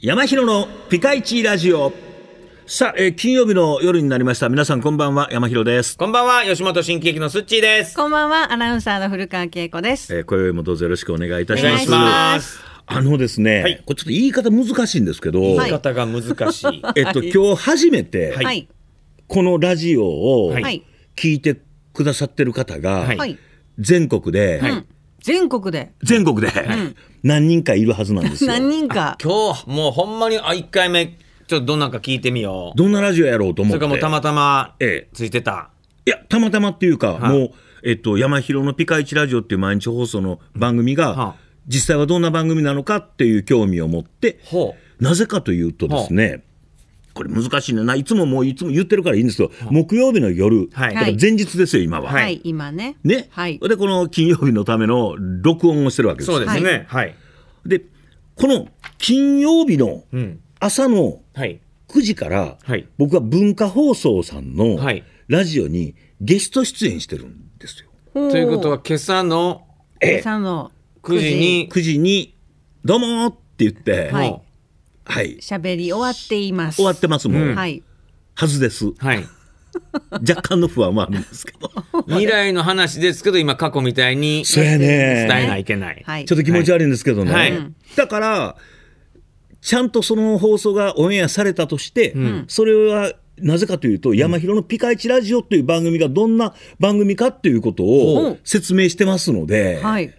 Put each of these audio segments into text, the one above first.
山広のピカイチラジオ。さあ、えー、金曜日の夜になりました。皆さんこんばんは、山広です。こんばんは、吉本新喜劇のすっちーです。こんばんは、アナウンサーの古川恵子です。えー、今宵もどうぞよろしくお願いいたします。ますあのですね、はい、これちょっと言い方難しいんですけど。言い方が難しい。えっと、今日初めて、はい、このラジオを聞いてくださってる方が、はい、全国で、はい全国で全国で、何人かいるはずなんですよ。何人か今日、もうほんまに、あ、1回目、ちょっとどんなんか聞いてみよう。どんなラジオやろうと思っそれかもうたまたまえついてた。いや、たまたまっていうか、いもう、えっと、山広のピカイチラジオっていう毎日放送の番組が、はあ実際はどんな番組なのかっていう興味を持って、なぜかというとですね、これ難しいねないつももういつも言ってるからいいんですけど、木曜日の夜、はい、だから前日ですよ今は、はい、今ねね、はい、でこの金曜日のための録音をしてるわけですそうですねはいでこの金曜日の朝の9時から、僕は文化放送さんのラジオにゲスト出演してるんですよ。ということは今朝の今朝の9時に ,9 時に「どうも!」って言って、はい、喋り終わっています。終わってますもん。はい。はずです。はい。若干の不安はあるんですけど 未来の話ですけど今過去みたいに伝えないけない、はい、ちょっと気持ち悪いんですけどね、はい、だからちゃんとその放送がオンエアされたとして、それはなぜかというと、山広のピカイチラジオという番組がどんな番組かということを説明してますので、うんはい、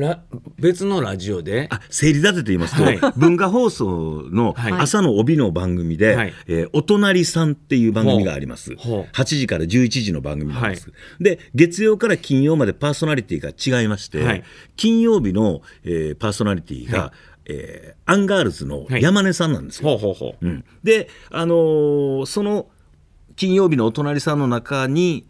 ら別のラジオで整理立てて言いますと、はい、文化放送の朝の帯の番組で、はい、えー、お隣さんっていう番組があります、8時から11時の番組なんです、はい、で月曜から金曜までパーソナリティが違いまして、金曜日の、えー、パーソナリティが、えー、アンガールズの山根さんなんですよ。で、あのー、その金曜日のお隣さんの中に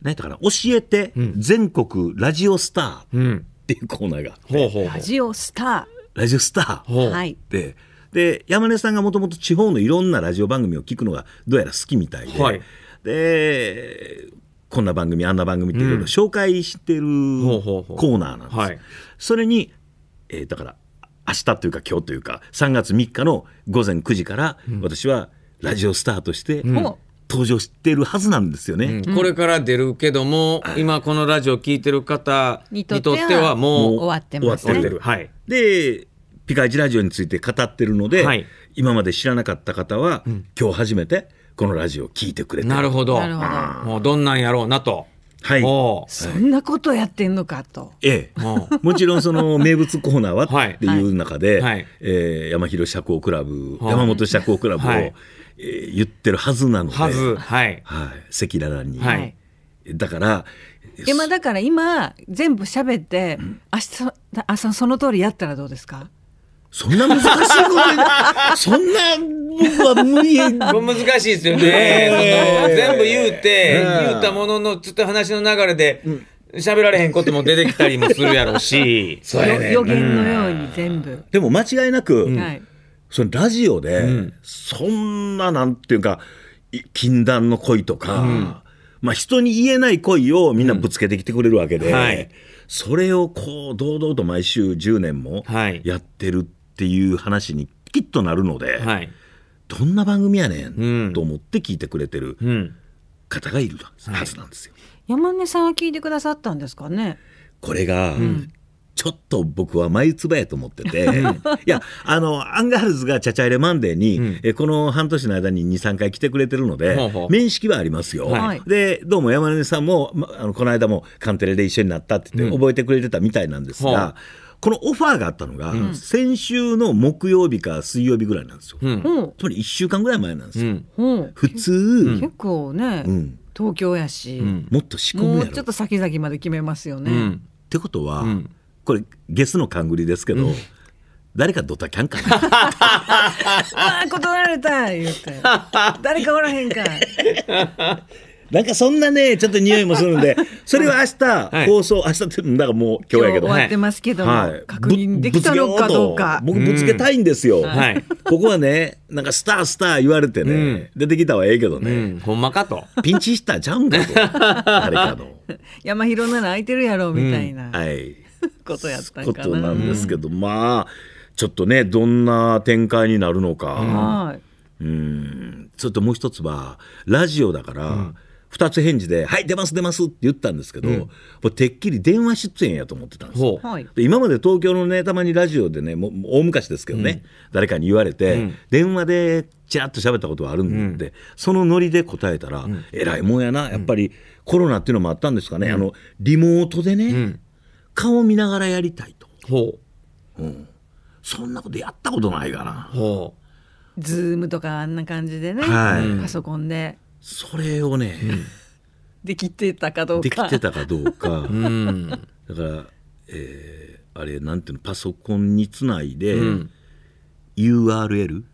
何やったかな教えて全国ラジオスター、うんっていうコーナーが。ほうほうラジオスター。ラジオスター。はい。で、で山根さんがもともと地方のいろんなラジオ番組を聞くのがどうやら好きみたいで、はい、でこんな番組あんな番組っていろいろ紹介してるコーナーなんです、うんはい、それに、えー、だから明日というか今日というか3月3日の午前9時から私はラジオスターとして、うん、登場してるはずなんですよね、うん、これから出るけども、今このラジオ聞いてる方にとってはもう終わってますね。はい、でピカイチラジオについて語ってるので、はい、今まで知らなかった方は、うん、今日初めてこのラジオを聞いてくれてなるほどもうどんなんやろうなと。はい、そんなことやってんのかと。ええ、もちろんその 名物コーナーはっていう中で、はいはい、えー、山広社交クラブ、山本社交クラブをえー、言ってるはずなので、はい、はい、赤裸々に、はい、だから。今だから今全部喋って明日朝その通りやったらどうですかそんな難しいこと そんな僕は無理。難しいですよね。えー、全部言うて、言ったものの、ちょっと話の流れで、喋られへんことも出てきたりもするやろうし。予言のように全部。でも間違いなく、うん、そのラジオで、そんななんていうか禁断の恋とか、まあ、人に言えない恋をみんなぶつけてきてくれるわけで、うんはい、それをこう堂々と毎週10年もやってるっていう話にきっとなるので、はい、どんな番組やねんと思って聞いてくれてる方がいるはずなんですよ。うんうんはい、山根さんは聞いてくださったんですかねこれが、ちょっと僕は眉唾やと思ってて、いや、あの、アンガールズがチャチャイレマンデーに、うん、えこの半年の間に2、3回来てくれてるので、ほうほう面識はありますよ。はい、で、どうも山根さんも、ま、あのこの間もカンテレで一緒になったって言って、覚えてくれてたみたいなんですが、このオファーがあったのが、うん、先週の木曜日か水曜日ぐらいなんですよ。うん、つまり1週間ぐらい前なんですよ。うん、普通、結構ね、東京やし、もっと仕込むやろもうちょっと先々まで決めますよね。ってことは、これゲスの勘繰りですけど、うん、誰かドタキャンかなああ断られた言って誰かおらへんかなんかそんなねちょっと匂いもするんでそれは明日、はい、放送明日ってだからもう今日やけど終わってますけど、はい、確認できたのかどうか僕ぶつけたいんですよ、はい、ここはねなんかスタースター言われてね、うん、出てきたはええけどね、うん、ほんまかとピンチしたじゃんかと 誰かの山広なら空いてるやろみたいな、うん、はい ことやったんことなんですけど、うん、まあちょっとねどんな展開になるのか、うん、それともう一つはラジオだから、うん、2つ返事で「はい出ます出ます」って言ったんですけど、うん、もうてっきり電話出演やと思ってたんですよ、で今まで東京のねたまにラジオでねもう大昔ですけどね、うん、誰かに言われて、うん、電話でちらっと喋ったことがあるんで、そのノリで答えたら、えらいもんやなやっぱりコロナっていうのもあったんですかね、あのリモートでね、観を見ながらやりたいと。ほう。うん。そんなことやったことないかな。ほう。ズームとかあんな感じでね、はい、パソコンで。それをね、うん、できてたかどうか。できてたかどうか。うん、だから、えー、あれなんていうのパソコンにつないで、うん、URL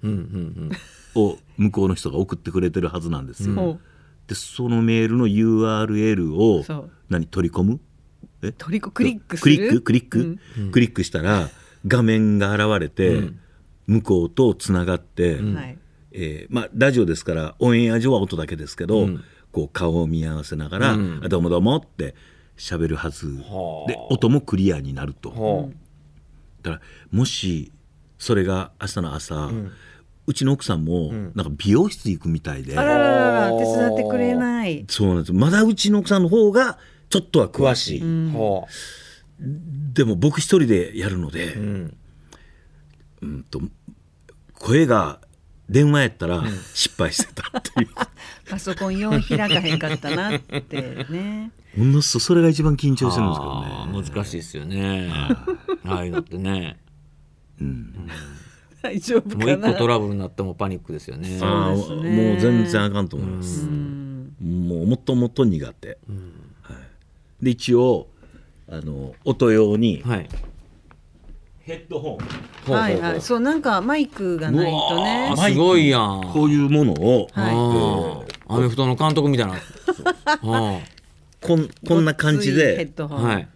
を向こうの人が送ってくれてるはずなんですよ。でそのメールの URL を何取り込むトリコクリックするクリッククリック、うん、クリックしたら画面が現れて、うん、向こうとつながって、うん、えー、まあ、ラジオですからオンエア上は音だけですけど、こう顔を見合わせながら「どうもどうも」って喋るはず、で音もクリアになると。だからもしそれが明日の朝、うちの奥さんもなんか美容室行くみたいで、うん、あららら手伝ってくれないそうなんですまだうちの奥さんの方がちょっとは詳しい、うん、でも僕一人でやるので、うん、うんと声が電話やったら失敗してたっていう、パソコン用開かへんかったなってねものすそれが一番緊張するんですけどね難しいですよねあいうってね、うん、大丈夫もう一個トラブルになってもパニックですよねああもう全然あかんと思います、もうもっともっと苦手、うんで一応あの音用に、はいヘッドホン。はいはい。そうなんかマイクがないとね。すごいやん。こういうものを、はい、アメフトの監督みたいな。こんこんな感じで、ヘッドホン、はい、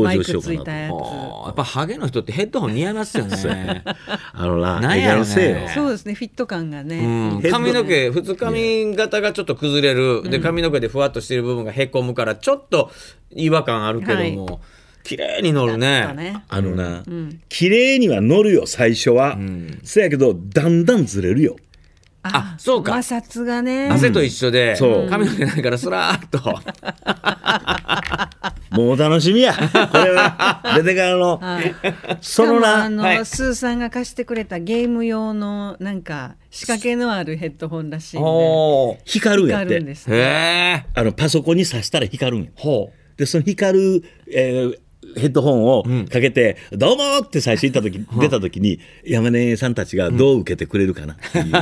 登場しようかなとやっぱハゲの人ってヘッドホン似合いますよねあのな何やろねそうですねフィット感がね、うん、髪の毛二日髪型がちょっと崩れる、うん、で髪の毛でふわっとしている部分がへこむからちょっと違和感あるけども、はい綺麗に乗るね、ね、あのな、うん、綺麗には乗るよ最初は、うん、せやけどだんだんずれるよあそうか摩擦がね汗と一緒で、うん、髪の毛ないからすらっと もう楽しみや。これは、出てからの、はいそのなあの、はいスーさんが貸してくれたゲーム用のなんか仕掛けのあるヘッドホンらしいんで光るやっ光るんですへあの、パソコンに挿したら光るんや。ほう。で、その光る、えーヘッドホンをかけて、うん、どうもって最初行った時、出た時に、山根さんたちがどう受けてくれるかなっていう、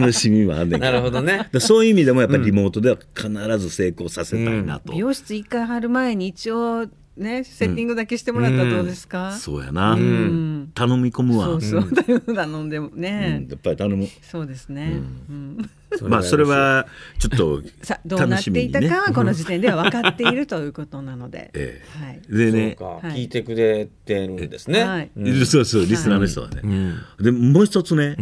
楽しみはあんねんけど。なるほどね。そういう意味でもやっぱりリモートでは必ず成功させたいなと。美容室一回貼る前に一応、ね、セッティングだけしてもらったらどうですか、うんうん、そうやな、うん、頼み込むわそうそう頼んでもね、やっぱり頼むそうですね、まあそれはちょっと、ね、さどうなっていたかはこの時点では分かっているということなので、ええ、はい、でね聞いてくれてるんですね、はい、そうそうリスナーの人はね、でもう一つね、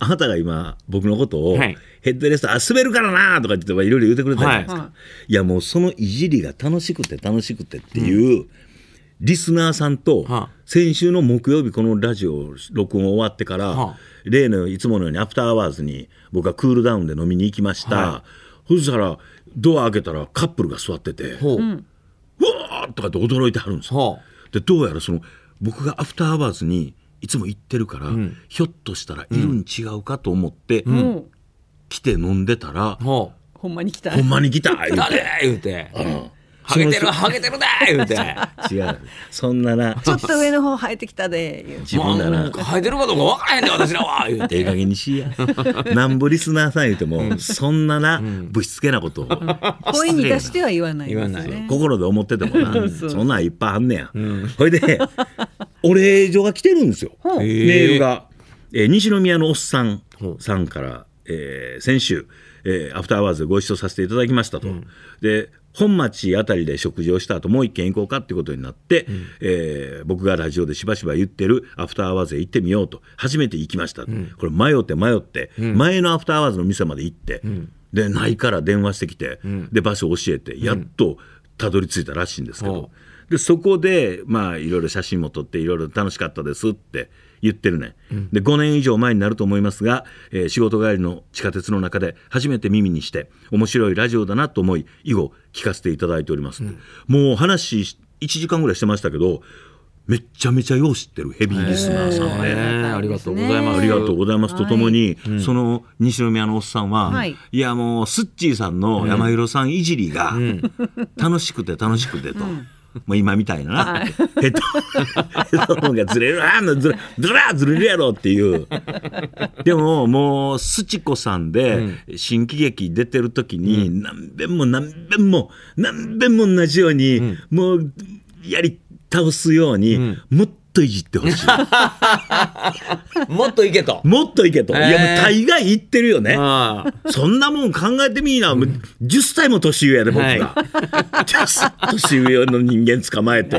あなたが今僕のことをヘッドレスト、あ滑るからなとか言っていろいろ言ってくれたじゃないですか、はい、いやもうそのいじりが楽しくて楽しくてっていう、リスナーさんと、先週の木曜日このラジオ録音終わってから、例のいつものようにアフターアワーズに僕はクールダウンで飲みに行きました、はい、そしたらドア開けたらカップルが座ってて、ううわーとかって驚いてはるんですよ。でどうやらその僕がアフターアワーズにいつも行ってるから、うん、ひょっとしたらいるん違うかと思って、うん、来て飲んでたら、うほんまに来たほんまに来た 言うて。言うてハゲてるハゲてるだ言うて 違うそんななちょっと上の方生えてきたで言う自分だな生えてるかどうか分からへんで私らは 言うてええ加減にしやなんぼリスナーさん言うてもそんなな、ぶしつけなことを 声に出しては言わない、言わない心で思っててもなそんなんいっぱいあんねや、ほいでお礼状が来てるんですよメールが、え西宮のおっさんさんから、え先週えアフターワーズご一緒させていただきましたと、で本町あたりで食事をした後もう一軒行こうかってことになって、うん、えー、僕がラジオでしばしば言ってるアフターアワーズへ行ってみようと初めて行きました、うん、これ迷って迷って、うん、前のアフターアワーズの店まで行って、でないから電話してきて、で場所教えてやっとたどり着いたらしいんですけど、でそこでまあいろいろ写真も撮っていろいろ楽しかったですって言ってるね、うん、で5年以上前になると思いますが、えー、仕事帰りの地下鉄の中で初めて耳にして面白いラジオだなと思い以後聞かせていただいております、うん、もう話1時間ぐらいしてましたけどめちゃめちゃよう知ってるヘビーリスナーさんで、ありがとうございますありがとうございますとともに、その西宮のおっさんは、い、やもうすっちーさんの山広さんいじりが楽しくて楽しくてと。もう今みたいなな、はい、ヘッドホンがずれるあのずれずらずれるやろっていうでももうすちこさんで新喜劇出てる時に、何べんも何べんも何べんも同じように、もうやり倒すように、もっといじってほしい。もっといけと。もっといけと。いや、大概言ってるよね。そんなもん考えてみいな。10歳も年上やで、僕が。年上の人間捕まえて。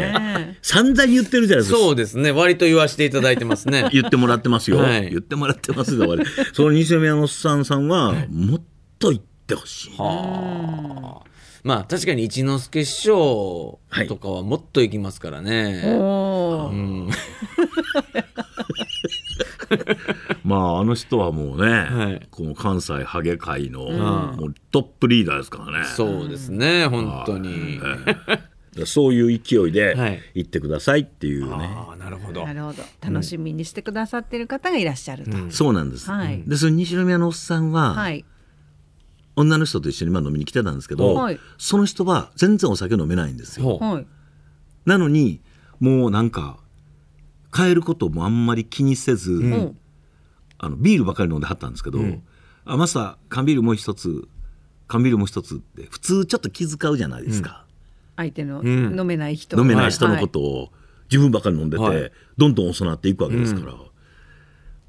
散々言ってるじゃないですか。そうですね。割と言わせていただいてますね。言ってもらってますよ。言ってもらってますが、その西宮のおっさんさんは、もっと言ってほしい。はあ。まあ確かに一之輔師匠とかはもっといきますからね。まああの人はもうね、はい、この関西ハゲ界の、もうトップリーダーですからね。そうですね、本当に。そういう勢いで行ってくださいっていうね。はい、なるほど。なるほど。楽しみにしてくださってる方がいらっしゃると。うん、そうなんです。はい、で、その西宮のおっさんは、はい、女の人と一緒にまあ飲みに来てたんですけど、はい、その人は全然お酒飲めないんですよ。はい、なのにもうなんか変えることもあんまり気にせず、うん、あのビールばかり飲んではったんですけど「うん、あマスター缶ビールもう一つ缶ビールもう一つ」って普通ちょっと気遣うじゃないですか。うん、相手の飲めない人、飲めない人のことを、自分ばかり飲んでて、どんどん遅なっていくわけですから。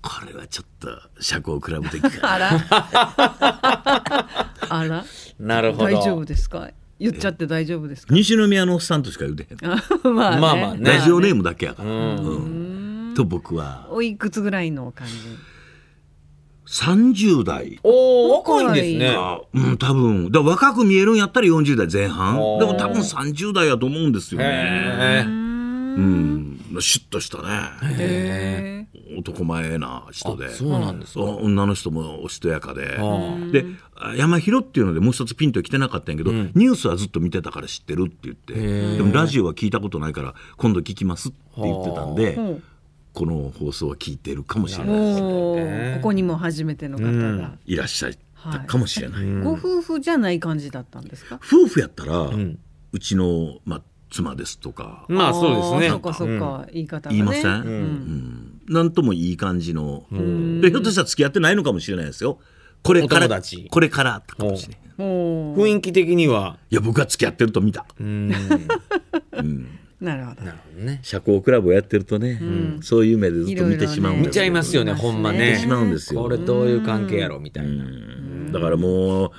これはちょっと社交クラブ的か あら あらなるほど大丈夫ですか言っちゃって大丈夫ですか西宮のおっさんとしか言うてへん まあ、ね、まあまあねラジオネームだけやから、うんうん、と僕はおいくつぐらいの感じ30代お若いんですねうん多分だ若く見えるんやったら40代前半でも多分30代やと思うんですよねうんシュッとしたねへえ男前な人でそ女の人もおしとやかでで山広っていうのでもう一つピンと来てなかったんやけど、うん、ニュースはずっと見てたから知ってるって言ってでもラジオは聞いたことないから今度聞きますって言ってたんで。この放送は聞いてるかもしれないここにも初めての方が、いらっしゃったかもしれない、ご夫婦じゃない感じだったんですか夫婦やったら、ううちの、まあ、妻ですとかまあそうですねそうかそうか、言い方言いません、うんなんともいい感じのでひょっとしたら付き合ってないのかもしれないですよこれからこれから雰囲気的にはいや僕は付き合ってると見たなるほどね社交クラブをやってるとね、そういう目でずっと見てしまう見ちゃいますよねほんまねしまうんですよこれどういう関係やろみたいなだからもう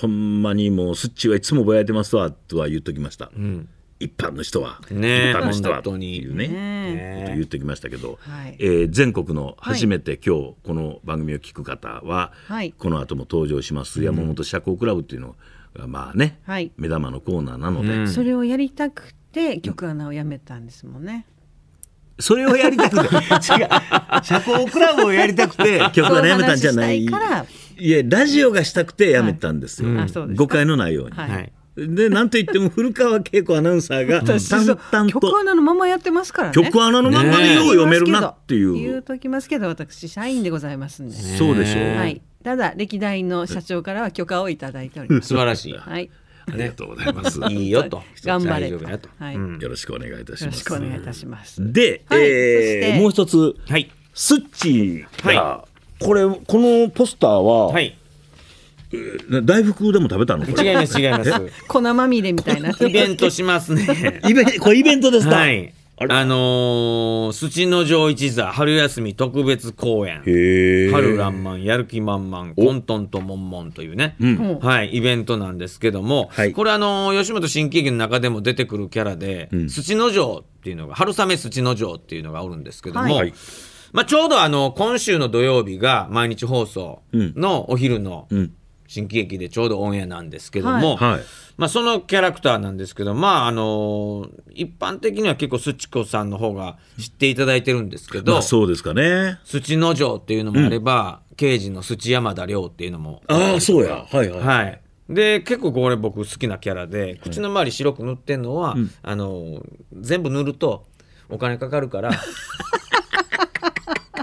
ほんまにもう「すっちはいつもぼやいてますわ」とは言っときました、うん一般の人は、ね、一般の人はというね、ねと言ってきましたけど、はい、えー、全国の初めて今日この番組を聞く方は、はい、この後も登場します山本社交クラブっていうのがまあね、はい、目玉のコーナーなので、うん、それをやりたくて曲穴をやめたんですもんね。それをやりたくて 違う社交クラブをやりたくて 曲穴やめたんじゃないいやラジオがしたくてやめたんですよ、はいうん、誤解のないように。はいで、なんと言っても古川恵子アナウンサーが淡々と。曲穴のままやってますからね。曲穴のままでよう読めるなっていう。言うときますけど、私、社員でございますんで。そうでしょう。はい。ただ、歴代の社長からは許可をいただいております。素晴らしい。はい。ありがとうございます。いいよと。頑張れと。はい。よろしくお願いいたします。よろしくお願いいたします。で、えー、もう一つ。はい。スッチー。はい。これ、このポスターは、はい。大福でも食べたの違います違います粉まみれみたいなイベントしますねイベこれイベントですかはいあのー、土の城一座春休み特別公演春らんまんやる気満々コントンともんもんというね、うん、はい、イベントなんですけども、はい、これあのー、吉本新喜劇の中でも出てくるキャラで、うん、土の城っていうのが春雨土の城っていうのがおるんですけども、はい、まあ、ちょうどあの今週の土曜日が毎日放送のお昼の、うん新喜劇でちょうどオンエアなんですけども、はい、まあ、そのキャラクターなんですけど、まああの一般的には結構すちこさんの方が知っていただいてるんですけど、まあ、そうですかね土の城っていうのもあれば、うん、刑事のすち山田亮っていうのもああそうやはいはい、はい、で結構これ僕好きなキャラで口の周り白く塗ってんのは、はい、あの全部塗るとお金かかるから。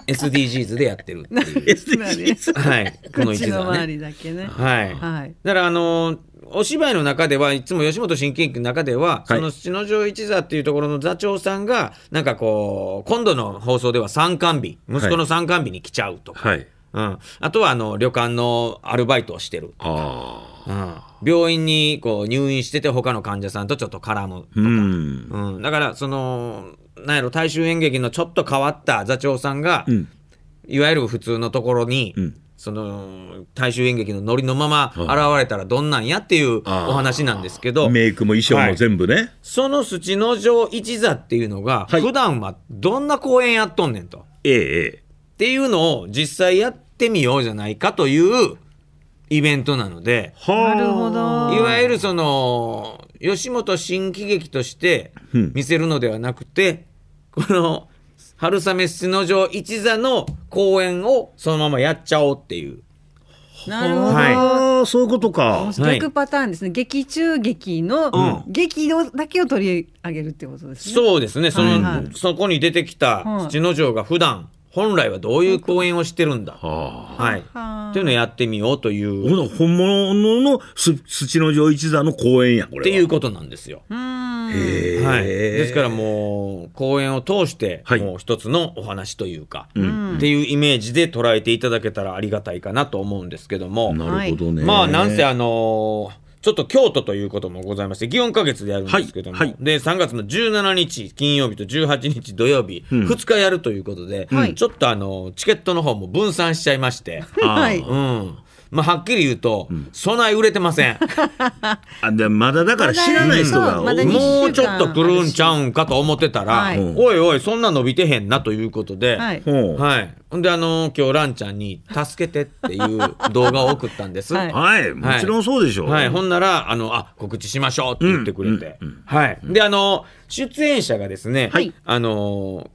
SDGs でやってるっていう。はい。この一座、ね、周りだけね。はい。はい、だからあのー、お芝居の中ではいつも吉本新喜劇の中では、はい、その七之条一座っていうところの座長さんがなんかこう今度の放送では参観日息子の参観日に来ちゃうとか、はい、うん、あとはあの旅館のアルバイトをしてるとか。うん、病院にこう入院してて他の患者さんとちょっと絡むとか、うん、うん、だからそのなんやろ大衆演劇のちょっと変わった座長さんが、うん、いわゆる普通のところに、うん、その大衆演劇のノリのまま現れたらどんなんやっていうお話なんですけどメイクも衣装も全部ね、はい、その土の城一座っていうのが、はい、普段はどんな公演やっとんねんと、ええっていうのを実際やってみようじゃないかというイベントなのでなるほどいわゆるその吉本新喜劇として見せるのではなくて、うん、この春雨七之丞一座の公演をそのままやっちゃおうっていう。なるほど、はい、そういうことか逆パターンですね、はい、劇中劇の、うん、劇のだけを取り上げるってことですねそうですねその、はいはい、そこに出てきた七之丞が普段本来はどういう公演をしてるんだ、はい、というのをやってみようという本物の土の城一座の公演やこれっていうことなんですよ。はい、ですからもう公演を通して、もう一つのお話というか、うん、っていうイメージで捉えていただけたらありがたいかなと思うんですけどもなるほどねまあなんせあのーちょっと京都ということもございまして、祇園花月でやるんですけども、はいはい、で、3月の17日金曜日と18日土曜日、うん、2日やるということで、ちょっとあの、チケットの方も分散しちゃいまして、はい、うん。まあ、はっきり言うと、そない売れてません あでまだだから知らない人が、まもうちょっと来るんちゃうんかと思ってたら、はい、おいおいそんな伸びてへんなということで、はい、はい、ほんであのー、今日ランちゃんに「助けて」っていう動画を送ったんですはい、はい、もちろんそうでしょう、はい、ほんならあのあ告知しましょうって言ってくれて、うんうんうん、はいであのー、出演者がですね、はい、あの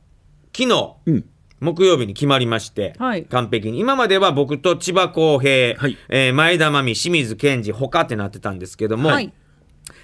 ー、昨日、うん木曜日に決まりまして、はい、完璧に今までは僕と千葉公平、はい、えー、前田真美清水健二他ってなってたんですけども、はい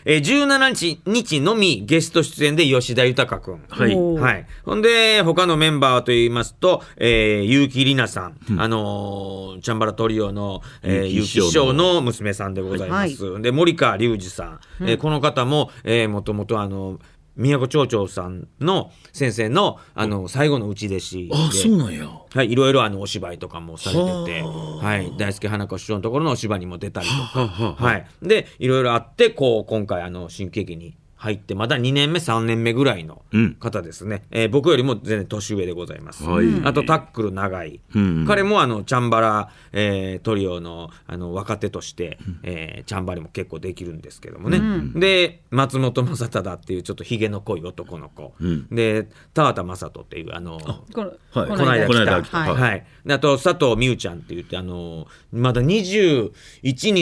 えー、17日日のみゲスト出演で吉田豊君、はいはい、ほんで他のメンバーといいますと、えー、結城里奈さん、うん、あのー、チャンバラトリオの、えー、結城師匠の娘さんでございます、はい、で森川隆二さん、うん、えー、この方ももともとあの宮古町長さんの先生のあの最後のうち弟子であそうなんや、はい、いろいろあのお芝居とかもされてて、はい、大輔花子師匠のところのお芝居にも出たりとかはい、でいろいろあってこう今回あの新喜劇に入って、まだ2年目、3年目ぐらいの方ですね、うん、えー、僕よりも全然年上でございます、はい、あとタックル長い、うん、彼もあのチャンバラ、えー、トリオのあの若手として、うえー、チャンバリも結構できるんですけどもね、うん、で松本正忠っていうちょっとひげの濃い男の子、で田畑正人っていうあのあこの間来た、はいはい、あと佐藤美羽ちゃんって言ってあのまだ212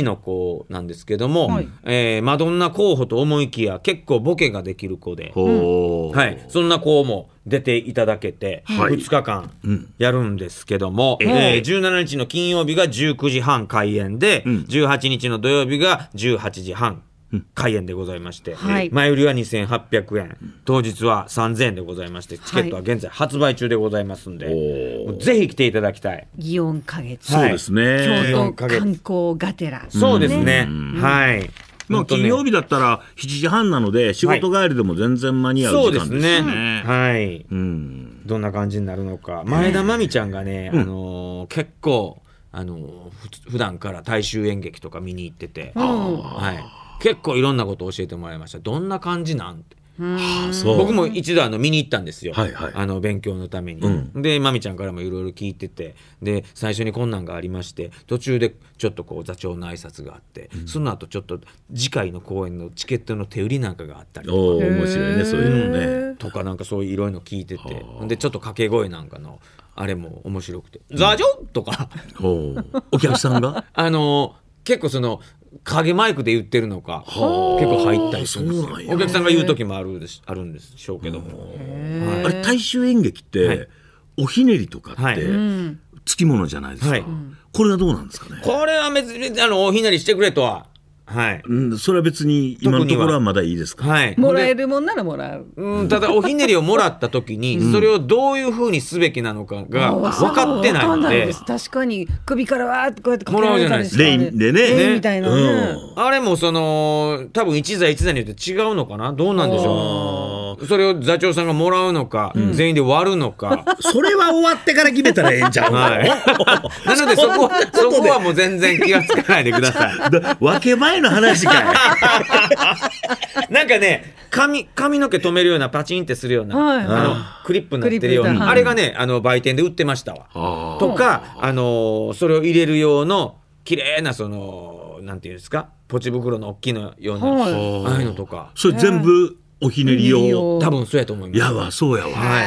の子なんですけども、はい、えマドンナ候補と思いきや結構構ボケができる子で、はい、そんな子も出ていただけて、2日間やるんですけども、はいうん、えー、17日の金曜日が19時半開演で、うん、18日の土曜日が18時半開演でございまして、はい、前売りは2800円当日は3000円でございましてチケットは現在発売中でございますんで、はい、ぜひ来ていただきたい祇園花月、はい、そうですね京都観光がてらそうですね、はいまあ、金曜日だったら7時半なので、仕事帰りでも全然間に合う時間ですね。そうですね。はい。うん。どんな感じになるのか。前田真美ちゃんがね、あの結構、あの普段から大衆演劇とか見に行ってて、はい、結構いろんなことを教えてもらいました。どんな感じなんて。はあ、僕も一度あの見に行ったんですよ、はいはい、あの勉強のために。うん、でまみちゃんからもいろいろ聞いててで最初に困難がありまして途中でちょっとこう座長の挨拶があって、うん、その後ちょっと次回の公演のチケットの手売りなんかがあったりとか面白いねそういうのね。とかなんかそういういろいろ聞いてて、はあ、でちょっと掛け声なんかのあれも面白くて「うん、座長!」とかお客さんが あの結構その影マイクで言ってるのか、結構入ったりするんですよお客さんが言う時もあるでしあるんでしょうけども、はい、あれ大衆演劇って、はい、おひねりとかって、つきものじゃないですか、これはどうなんですかねこれは別にあのおひねりしてくれとははい、うん、それは別に今のところはまだいいですか、はい、もらえるもんならもらう、うん、ただおひねりをもらった時に、それをどういうふうにすべきなのかが分かってないので確かに首からわーってこうやってもらうじゃないですか、レインでねレインみたいな、ねうん、あれもその多分一座一座によって違うのかなどうなんでしょうそれを座長さんがもらうのか、全員で割るのか それは終わってから決めたらええんちゃう、はい、なのでそこそこはもう全然気がつかないでください分け前の話かいなんかね髪髪の毛止めるようなパチンってするような、あのクリップになってるようなあれがねあの売店で売ってましたわとかあのそれを入れる用の綺麗なそのなんていうんですかポチ袋の大きいのような、ああいうのとかそれ全部おひねりを多分そうやと思いますやわそうやわはい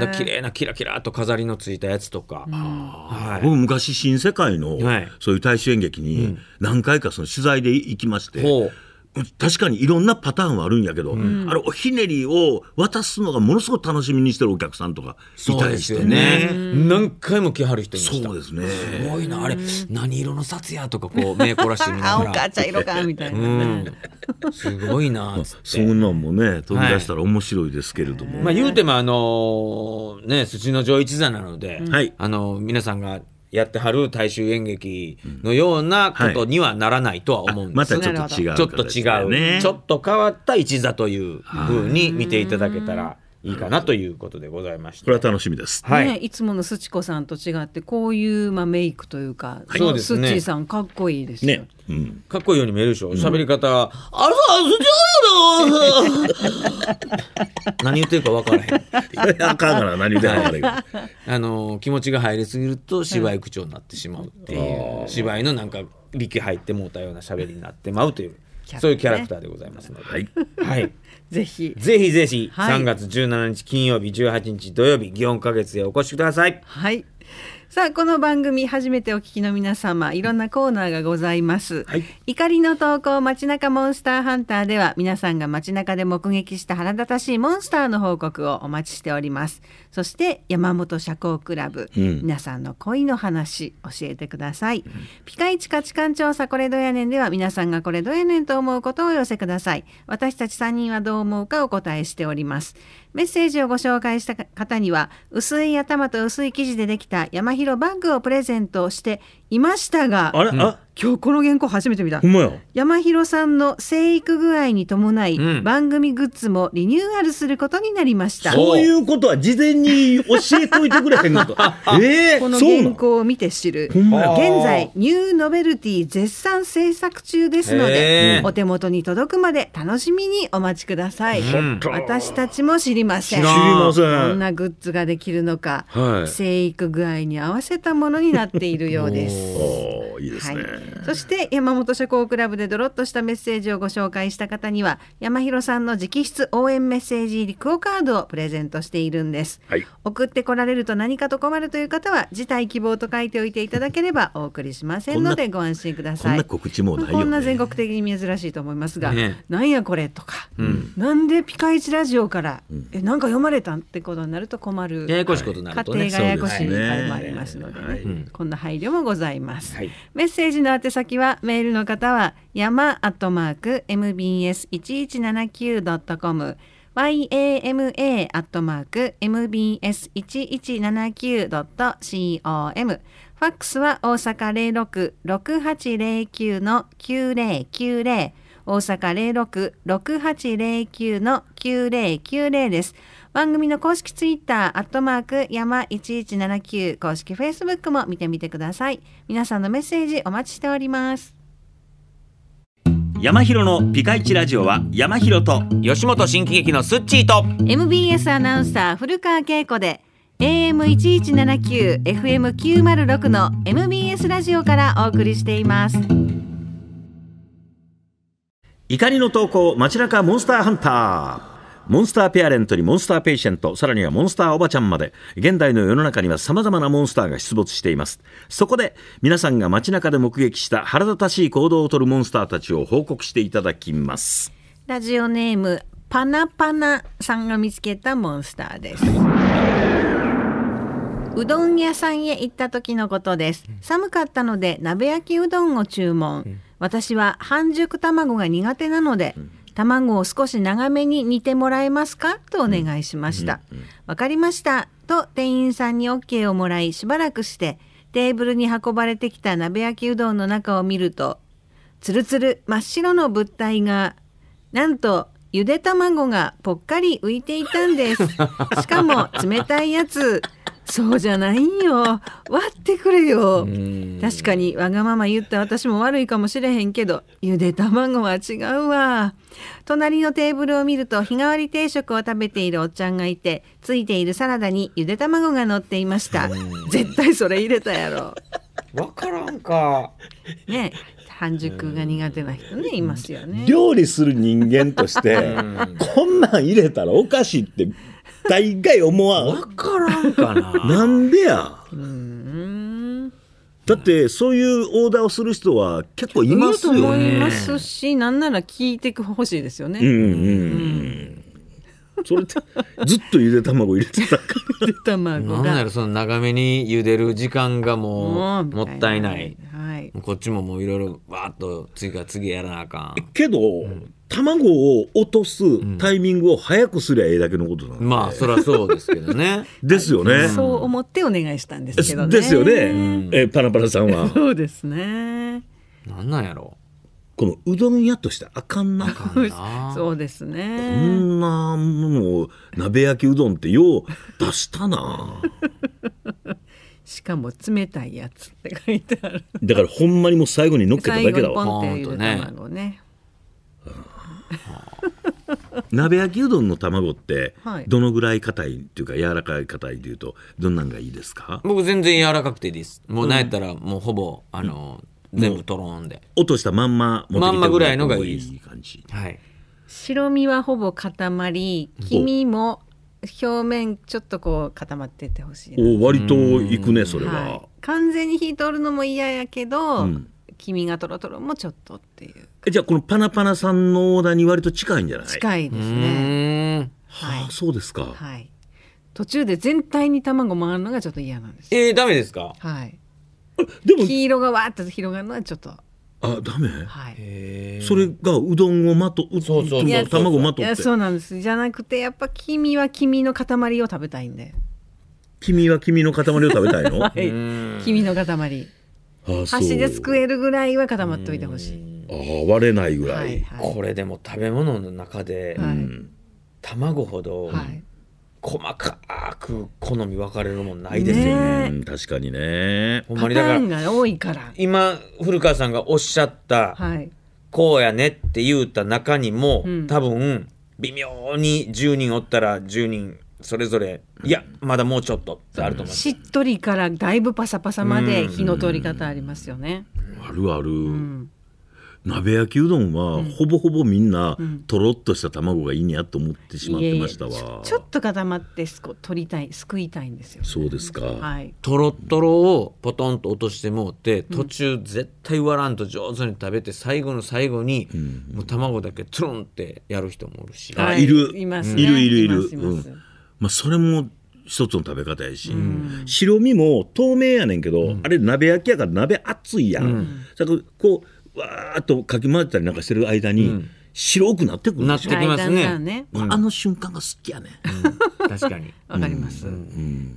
だ綺麗なキラキラと飾りのついたやつとか、はい、僕昔新世界のそういう大衆演劇に何回かその取材で行きまして、はい確かにいろんなパターンはあるんやけど、うん、あれおひねりを渡すのがものすごく楽しみにしてるお客さんとかいたりしてね、ね、何回も来はる人いましたそうですねすごいなあれ何色の札やとかこう 目凝らしてみながら青か茶色かみたいな、うん、すごいなっつって、まあ、そんなんもね飛び出したら面白いですけれども、はい、まあ言うてもあのー、ね土の上一座なので、はい、あのー、皆さんがやってはる大衆演劇のようなことにはならないとは思うんですね、はい、またちょっと違う、ね、ちょっと変わった一座というふうに見ていただけたらいいかなということでございましたこれは楽しみです、はい、ね、いつものすちこさんと違ってこういうまあメイクというか、はい、そうですねすちさんかっこいいですね、うん、かっこいいように見えるでしょ喋り方、うん、あらすちこ何言ってるか分からへんあかんから何言ってるかからへん あの気持ちが入りすぎると芝居口調になってしまうっていう、芝居のなんか力入ってもうたような喋りになってまうという、ね、そういうキャラクターでございますので、はい、はいぜひぜひぜひ、はい、3月17日金曜日18日土曜日祇か月へお越しくださいはいさあこの番組初めてお聞きの皆様いろんなコーナーがございます、はい、怒りの投稿街中モンスターハンターでは皆さんが街中で目撃した腹立たしいモンスターの報告をお待ちしておりますそして山本社交クラブ、うん、皆さんの恋の話教えてください、うん、ピカイチ価値観調査これどやねんでは皆さんがこれどやねんと思うことを寄せください私たち3人はどう思うかお答えしておりますメッセージをご紹介した方には薄い頭と薄い生地でできた山広バッグをプレゼントしていましたがあれ、うん、今日この原稿初めて見たほんまや山広さんの生育具合に伴い、うん、番組グッズもリニューアルすることになりましたそういうことは事前に教えといてくれへんのとえー、この原稿を見て知る現在ニューノベルティ絶賛制作中ですので、お手元に届くまで楽しみにお待ちください、うん、私たちも知りません知りませんこんなグッズができるのか、はい、生育具合に合わせたものになっているようですおいいですね、はい、そして山本社交クラブでドロッとしたメッセージをご紹介した方には山広さんの直筆応援メッセージ入りクオカードをプレゼントしているんです、はい、送ってこられると何かと困るという方は辞退希望と書いておいていただければお送りしませんのでご安心ください告知も、ね、こんな全国的に珍しいと思いますが、ね、なんやこれとか、うん、なんでピカイチラジオから、うん、えなんか読まれたってことになると困るややこしいことなると、ね、家庭がややこしい場合もありますのでね、はいうん、こんな配慮もございますいます、はい、メッセージの宛先はメールの方は山アットマーク mbs1179.com yama アットマーク mbs1179.com ファックスは大阪06-6809-9090大阪零六六八零九の九零九零です。番組の公式ツイッター、アットマーク、山1179、公式フェイスブックも見てみてください。皆さんのメッセージお待ちしております。山広のピカイチラジオは山広と吉本新喜劇のスッチーと MBS アナウンサー古川恵子で AM1179、FM906 の MBS ラジオからお送りしています。怒りの投稿、街中モンスターハンター。モンスターペアレントにモンスターペイシェントさらにはモンスターおばちゃんまで現代の世の中にはさまざまなモンスターが出没していますそこで皆さんが街中で目撃した腹立たしい行動をとるモンスターたちを報告していただきますラジオネームパナパナさんが見つけたモンスターですうどん屋さんへ行った時のことです寒かったので鍋焼きうどんを注文私は半熟卵が苦手なので、うん卵を少し長めに煮てもらえますかとお願いしました。わ、かりましたと店員さんに OK をもらいしばらくしてテーブルに運ばれてきた鍋焼きうどんの中を見るとつるつる真っ白の物体がなんとゆで卵がぽっかり浮いていたんです。しかも冷たいやつ。そうじゃないよ割ってくれよ確かにわがまま言った私も悪いかもしれへんけどゆで卵は違うわ隣のテーブルを見ると日替わり定食を食べているおっちゃんがいてついているサラダにゆで卵が乗っていました絶対それ入れたやろわからんかね半熟が苦手な人ね、いますよね料理する人間としてこんなん入れたらおかしいって大概思わん。わからんかな。なんでや。だってそういうオーダーをする人は結構いますよね。いると思いますし、なんなら聞いてほしいですよね。うんうんうん。それってずっとゆで卵入れてたから。ゆで卵が。なんならその長めに茹でる時間がもうもったいない。はい。こっちももういろいろわっと次から次やらなあかん。けど。うん卵を落とすタイミングを早くすりゃええだけのことなんで、まあそりゃそうですけどね ですよね、はい、そう思ってお願いしたんですけどねですよね、えパラパラさんは そうですねなんなんやろうこのうどん屋としてあかんな そうですねこんなもう鍋焼きうどんってよう出したなしかも冷たいやつって書いてあるだからほんまにもう最後にのっけただけだわ最後にね 鍋焼きうどんの卵ってどのぐらい硬いっていうか柔らかい硬いというとどんなんがいいですか僕全然柔らかくていいですもうなんやったらもうほぼ、あの、全部とろんで落としたまんままんまぐらいのがいいいい感じ、はい、白身はほぼ固まり黄身も表面ちょっとこう固まっててほしいお割といくねそれは、はい、完全に火通るのも嫌やけど、うん黄身がとろとろもちょっとっていうじゃあこのパナパナさんのオーダーに割と近いんじゃない近いですねはあ、そうですかはい途中で全体に卵回るのがちょっと嫌なんですえー、ダメですかはいでも黄色がわっと広がるのはちょっとあダメ、はい、それがうどんをまとうそう卵まとっていやそうなんですじゃなくてやっぱ黄身は黄身の塊を食べたいんで君は君の塊を食べたいの、はい、君の塊箸で救えるぐらいは固まっておいてほしい。あ割れないぐらい、はいはい、これでも食べ物の中で、はい、卵ほど、細かく好み分かれるもんないですよね、ね、確かにねほんまにだから多いから今古川さんがおっしゃった、こうやねって言うた中にも、多分微妙に10人おったら10人それぞれいやまだもうちょっとってあると思います、しっとりからだいぶパサパサまで火の通り方ありますよね、あるある、うん鍋焼きうどんはほぼほぼみんなとろっとした卵がいいにゃと思ってしまってましたわ、うんうん、ちょっと固まってすこ取りたいすくいたいんですよ、ね、そうですか、はい、とろとろをポトンと落としてもうて途中絶対割らんと上手に食べて最後の最後にもう卵だけトロンってやる人もおるし、うん、あいるいます、ね、いるいるいるいます、うんまあ、それも一つの食べ方やし、うん、白身も透明やねんけど、うん、あれ鍋焼きやから鍋熱いやん、うん、だからこうわーっとかき混ぜたりなんかしてる間に、白くなってくるなってきますね、ね、あの瞬間が好きやね、確かに わかります、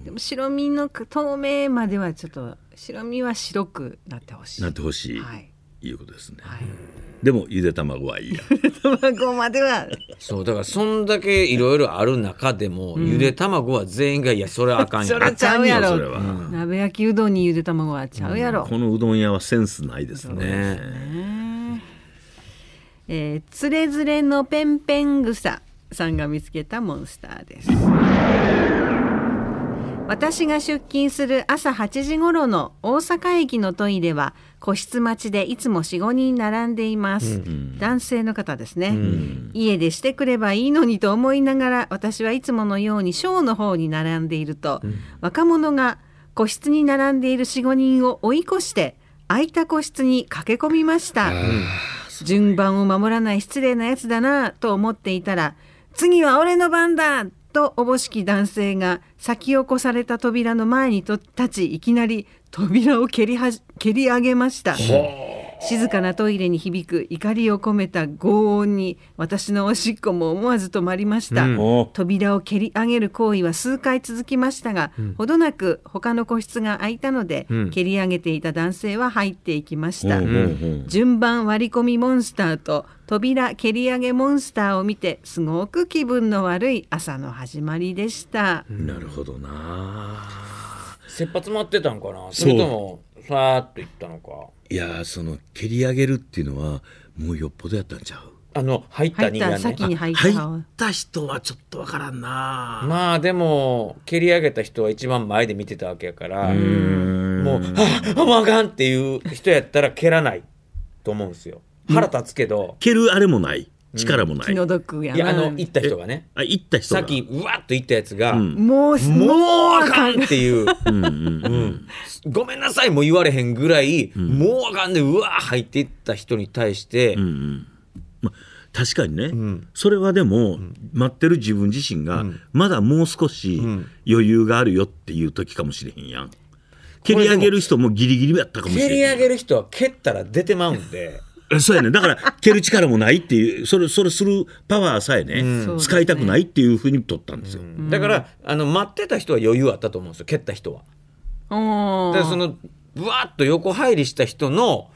でも白身の透明まではちょっと白身は白くなってほしいなってほしい、はい、いうことですね、はいでもゆで卵はいいや卵まではそうだからそんだけいろいろある中でも、うん、ゆで卵は全員がいやそれあかんやそれちゃうやろそれは、うん、鍋焼きうどんにゆで卵はちゃうやろ、うん、このうどん屋はセンスないですねねえー、つれづれのペンペン草さんが見つけたモンスターです私が出勤する朝8時頃の大阪駅のトイレは個室待ちでいつも四五人並んでいます、うんうん、男性の方ですね、うん、家でしてくればいいのにと思いながら私はいつものようにショーの方に並んでいると、うん、若者が個室に並んでいる45人を追い越して空いた個室に駆け込みました、うん、順番を守らない失礼なやつだなと思っていたら次は俺の番だとおぼしき男性が先を越された扉の前にと立ちいきなり扉を蹴りは蹴り上げました。静かなトイレに響く怒りを込めた轟音に私のおしっこも思わず止まりました、うん、扉を蹴り上げる行為は数回続きましたが、うん、ほどなく他の個室が空いたので、うん、蹴り上げていた男性は入っていきました、順番割り込みモンスターと扉蹴り上げモンスターを見てすごく気分の悪い朝の始まりでしたなるほどな切羽詰まってたんかなそれともさーっといったのかいやその蹴り上げるっていうのはもうよっぽどやったんちゃうあの入った人間先入った人はちょっとわからんなまあでも蹴り上げた人は一番前で見てたわけやからもう「あっあかん!」っていう人やったら蹴らないと思うんですよ腹立つけど、蹴るあれもない力もない。気の毒やいやあの行った人がねあ行った人さっきうわっと行ったやつが、もうもうあかんっていうごめんなさいも言われへんぐらい、もうあかんでうわー入っていった人に対して、確かにね、それはでも、待ってる自分自身が、まだもう少し余裕があるよっていう時かもしれへんやん蹴り上げる人もギリギリやったかもしれない。蹴り上げる人は蹴ったら出てまうんでそうやねだから蹴る力もないっていうそれそれするパワーさえね、うん、使いたくないっていうふうに取ったんですよ、うん、だからあの待ってた人は余裕あったと思うんですよ蹴った人は。でそのぶわっと横入りした人の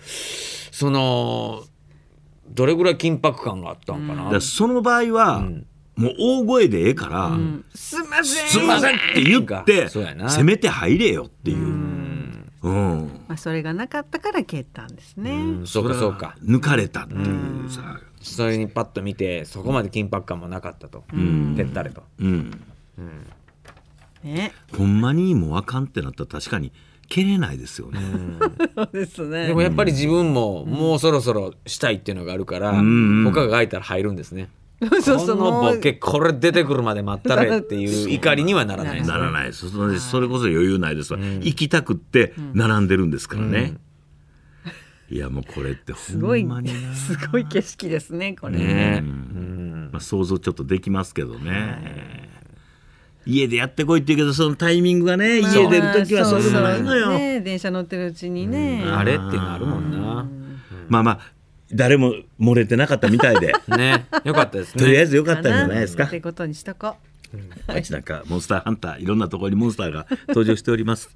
そのどれぐらい緊迫感があったんかな。うん、その場合は、もう大声でええから、すませんすみませんって言ってせめて入れよっていう。うん、まあ、それがなかったから消えたんですね。うん、そうかそうか抜かれたっていうさ、それにパッと見てそこまで緊迫感もなかったと、うん、ったれと、うんうん、ね、ほんまにもうあかんってなったら確かに蹴れないですよね。そうですねでもやっぱり自分ももうそろそろしたいっていうのがあるから、うん、他が空いたら入るんですね。そのボケこれ出てくるまで待ったれっていう怒りにはならない、ならないそれそれこそ余裕ないですわ、うん、行きたくって並んでるんですからね、うん、いやもうこれってほんまにすごい景色ですねこれね、ね、まあ、想像ちょっとできますけどね、家でやってこいって言うけどそのタイミングがね、まあ、家出る時はそういうのないのよ、ね、電車乗ってるうちにね、うん、あれってなるもんな、まあまあ誰も漏れてなかったみたいでねよかったですねとりあえずよかったんじゃないですかってことにしとこう愛知なんかモンスターハンターいろんなところにモンスターが登場しております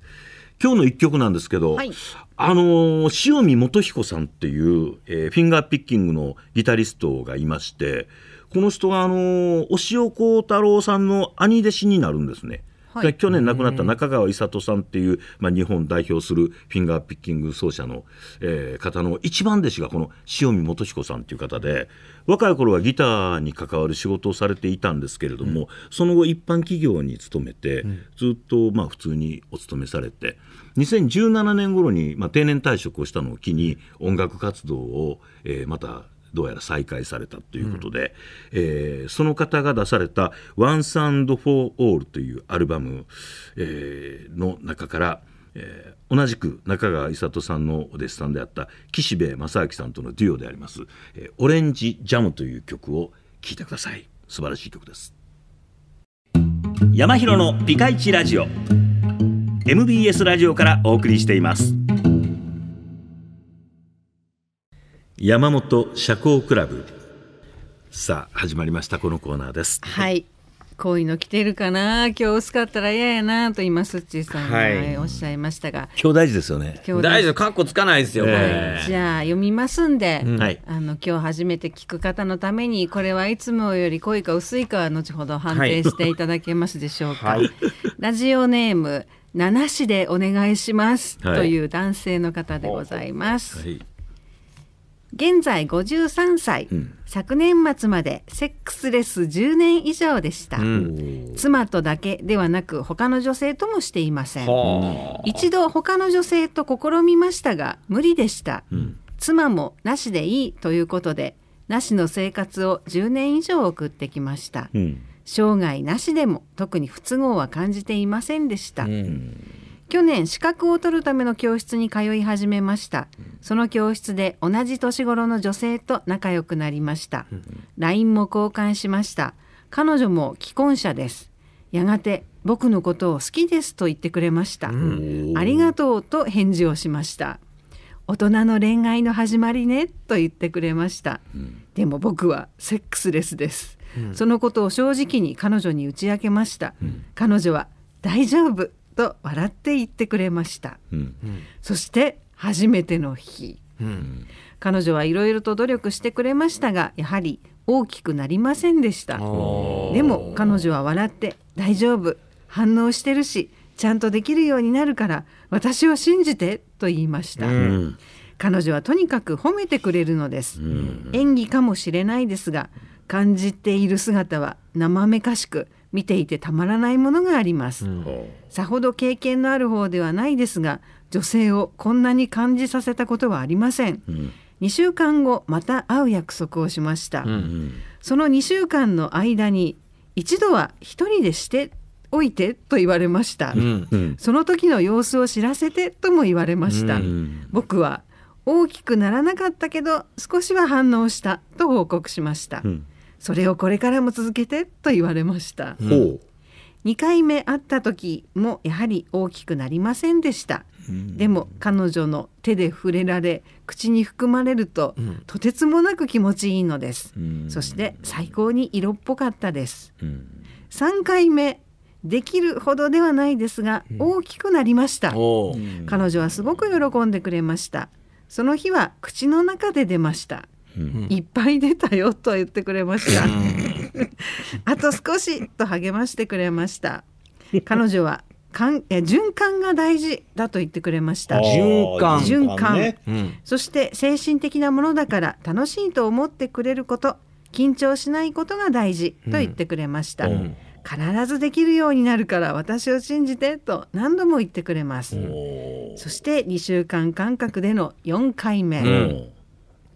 今日の一曲なんですけど、はい、あの塩見元彦さんっていう、えー、フィンガーピッキングのギタリストがいましてこの人はあの押尾幸太郎さんの兄弟子になるんですね。はい、去年亡くなった中川勇さんっていう、まあ、日本代表するフィンガーピッキング奏者の、えー、方の一番弟子がこの塩見元彦さんっていう方で若い頃はギターに関わる仕事をされていたんですけれども、うん、その後一般企業に勤めて、うん、ずっとまあ普通にお勤めされて2017年頃にまあ定年退職をしたのを機に音楽活動を、えー、またどうやら再開されたということで、うん、えー、その方が出された「ワンサンドフォーオールというアルバム、えー、の中から「えー、同じく中川伊里さんのお弟子さんであった岸部正明さんとのデュオであります「えー、オレンジジャム」という曲を聴いてください素晴らしい曲です山広のピカイチラジオ MBS ラジオからお送りしています山本社交クラブさあ始まりましたこのコーナーですはいこういうの着てるかな今日薄かったら嫌やなと今すっちーさんが、はいおっしゃいましたが今日大事ですよね今日大事夫、カッコつかないですよ、これじゃあ読みますんで、はいあの今日初めて聞く方のためにこれはいつもより濃いか薄いかは後ほど判定していただけますでしょうか、はいラジオネーム七市でお願いします、はいという男性の方でございます、はい現在53歳、うん、昨年末までセックスレス10年以上でした、うん、妻とだけではなく他の女性ともしていません一度他の女性と試みましたが無理でした、うん、妻もなしでいいということでなしの生活を10年以上送ってきました、生涯なしでも特に不都合は感じていませんでした、去年資格を取るための教室に通い始めましたその教室で同じ年頃の女性と仲良くなりました LINE も交換しました彼女も既婚者ですやがて僕のことを好きですと言ってくれましたありがとうと返事をしました大人の恋愛の始まりねと言ってくれました、でも僕はセックスレスです、そのことを正直に彼女に打ち明けました、彼女は大丈夫と笑って言ってくれました、うん、そして初めての日、うん、彼女はいろいろと努力してくれましたがやはり大きくなりませんでしたでも彼女は笑って「大丈夫反応してるしちゃんとできるようになるから私を信じて」と言いました、うん、彼女はとにかく褒めてくれるのです、演技かもしれないですが感じている姿は生めかしく見ていてたまらないものがあります、うん、さほど経験のある方ではないですが女性をこんなに感じさせたことはありません、うん、2週間後また会う約束をしました、うんうん、その2週間の間に一度は一人でしておいてと言われました、うんうん、その時の様子を知らせてとも言われました、うんうん、僕は大きくならなかったけど少しは反応したと報告しました、うんそれをこれからも続けてと言われました、う2回目会った時もやはり大きくなりませんでした、うん、でも彼女の手で触れられ口に含まれると、うん、とてつもなく気持ちいいのです、そして最高に色っぽかったです、うん、3回目できるほどではないですが大きくなりました、彼女はすごく喜んでくれましたその日は口の中で出ましたいっぱい出たよと言ってくれました あと少しと励ましてくれました彼女はかんえ循環が大事だと言ってくれました循環循環、ねうん、そして精神的なものだから楽しいと思ってくれること緊張しないことが大事と言ってくれました、うん、必ずできるようになるから私を信じてと何度も言ってくれますそして2週間間隔での4回目、うん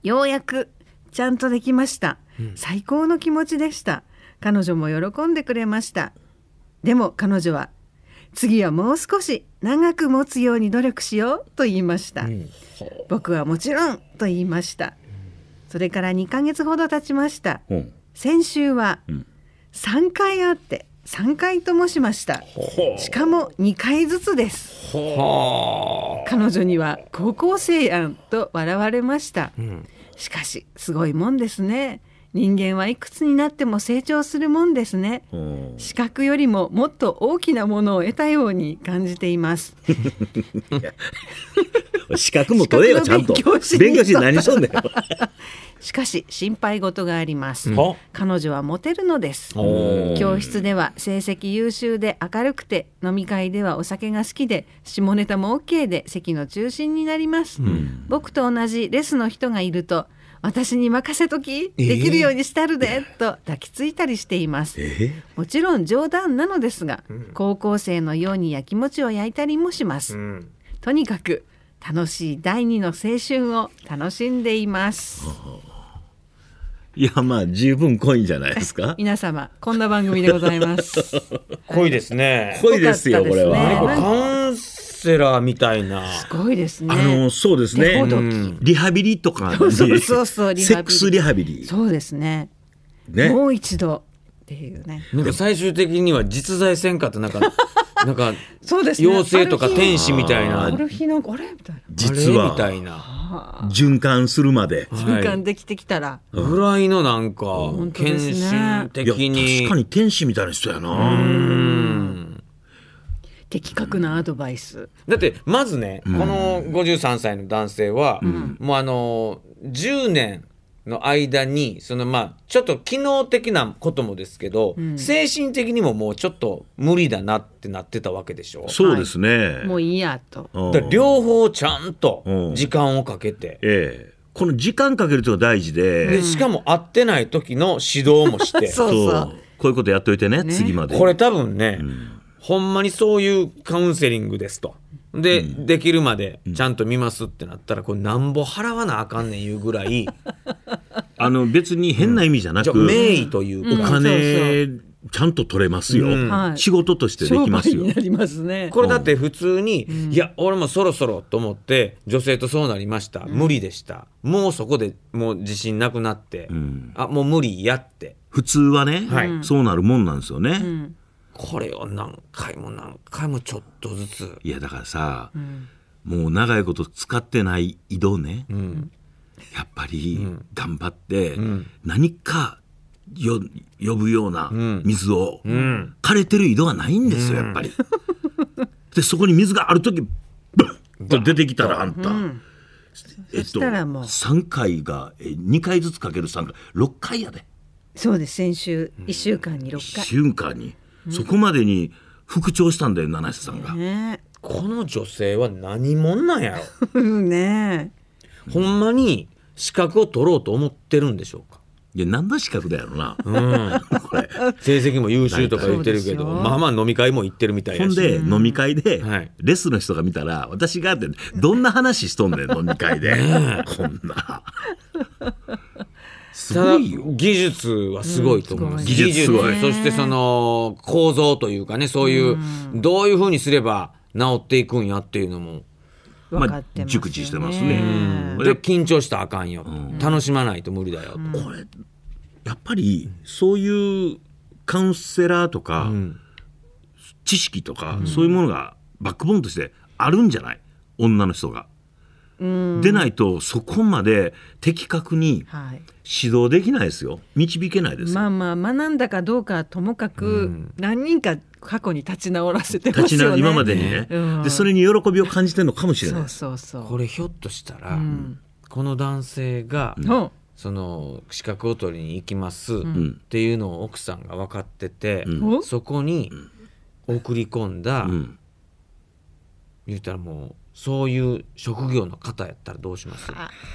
ようやくちゃんとできました、うん、最高の気持ちでした彼女も喜んでくれましたでも彼女は次はもう少し長く持つように努力しようと言いました、うん、僕はもちろんと言いましたそれから2ヶ月ほど経ちました、うん、先週は3回会って3回ともしましたしかも2回ずつです彼女には高校生やんと笑われました、うん、しかしすごいもんですね人間はいくつになっても成長するもんですね、うん、視覚よりももっと大きなものを得たように感じています 資格も取れよちゃんと勉強し何しとんだよ しかし心配事があります、うん、彼女はモテるのです教室では成績優秀で明るくて飲み会ではお酒が好きで下ネタも OK で席の中心になります、うん、僕と同じレスの人がいると私に任せときできるようにしたるで、えー、と抱きついたりしています、えー、もちろん冗談なのですが、うん、高校生のようにやきもちを焼いたりもします、うん、とにかく楽しい第二の青春を楽しんでいますいやまあ十分濃いんじゃないですか 皆様こんな番組でございます 濃いですね、濃いですよこれは、ね、セラーみたいな。すごいですね。あの、そうですね。リハビリとか、そうそうそうセックスリハビリ。そうですね。ね。もう一度っていうね。なんか最終的には実在せんかってなんか。なんか、そうです、ね、妖精とか天使みたいな。実は。みたいな。循環するまで。循環できてきたら。ぐらいのなんか、献身的に。確かに天使みたいな人やな。的確なアドバイス。だってまずね、この53歳の男性は、もうあの10年の間にそのまあちょっと機能的なこともですけど、うん、精神的にももうちょっと無理だなってなってたわけでしょそうですね、はい、もういいやと両方ちゃんと時間をかけて、ええ、この時間かけると大事ででしかも会ってない時の指導もして そうそうこういうことやっといてね、ね、次までこれ多分ね、うんほんまにそういうカウンセリングですと。で、うん、できるまでちゃんと見ますってなったら、これなんぼ払わなあかんねんいうぐらい。あの別に変な意味じゃなく、うん、名医というか、お金ちゃんと取れますよ、うん、仕事としてできますよ。すね、これだって普通に、うん、いや俺もそろそろと思って女性とそうなりました、無理でしたもうそこでもう自信なくなって、あもう無理やって普通はね、はい、そうなるもんなんですよね。これを何回も何回もちょっとずついやだからさ、うん、もう長いこと使ってない井戸ね、うん、やっぱり頑張って何かよ呼ぶような水を、枯れてる井戸はないんですよやっぱり。でそこに水がある時ブンと出てきたらあんた。えっと、3回が2回ずつかける3回6回やでそうです先週1週間に6回、1週間にそこまでに復調したんだよ七瀬さんが、ね、この女性は何者なんやろ ねほんまに資格を取ろうと思ってるんでしょうかいや何の資格だよな、うん、成績も優秀とか言ってるけどまあまあ飲み会も行ってるみたいやしほんで飲み会で、レスの人が見たら私がってどんな話しとんねん飲み会でこんな。すごいよ技術はすごいと思います、うん、技術すごいそしてその構造というかねそういう、どういうふうにすれば治っていくんやっていうのもまあ、熟知してますね。で緊張したらあかんよ、うん、楽しまないと無理だよ、これやっぱりそういうカウンセラーとか、知識とか、そういうものがバックボーンとしてあるんじゃない女の人が。でないとそこまで的確に指導できないですよ導けないですまあまあ学んだかどうかともかく何人か過去に立ち直らせてますよね、ね、今までにね、うん、でそれに喜びを感じてるのかもしれない そうそうこれひょっとしたら、うん、この男性が、うん、その資格を取りに行きますっていうのを奥さんが分かってて、そこに送り込んだ、言ったらもうそういう職業の方やったらどうします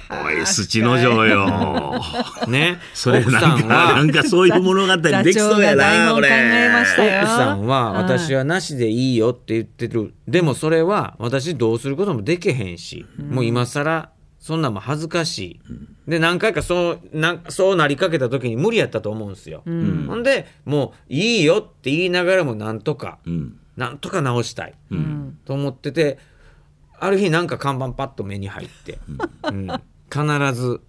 おい、すちの城よ。ね。それなんか、なんかそういう物語できそうやな、俺。奥さんは、私はなしでいいよって言ってる。でもそれは、私どうすることもできへんし、うん、もう今更、そんなも恥ずかしい。で、何回かそう、なんそうなりかけた時に無理やったと思うんですよ。うん、ほんで、もういいよって言いながらも、なんとか、うん、なんとか直したい。と思ってて、ある日なんか看板パッと目に入って、うん必ず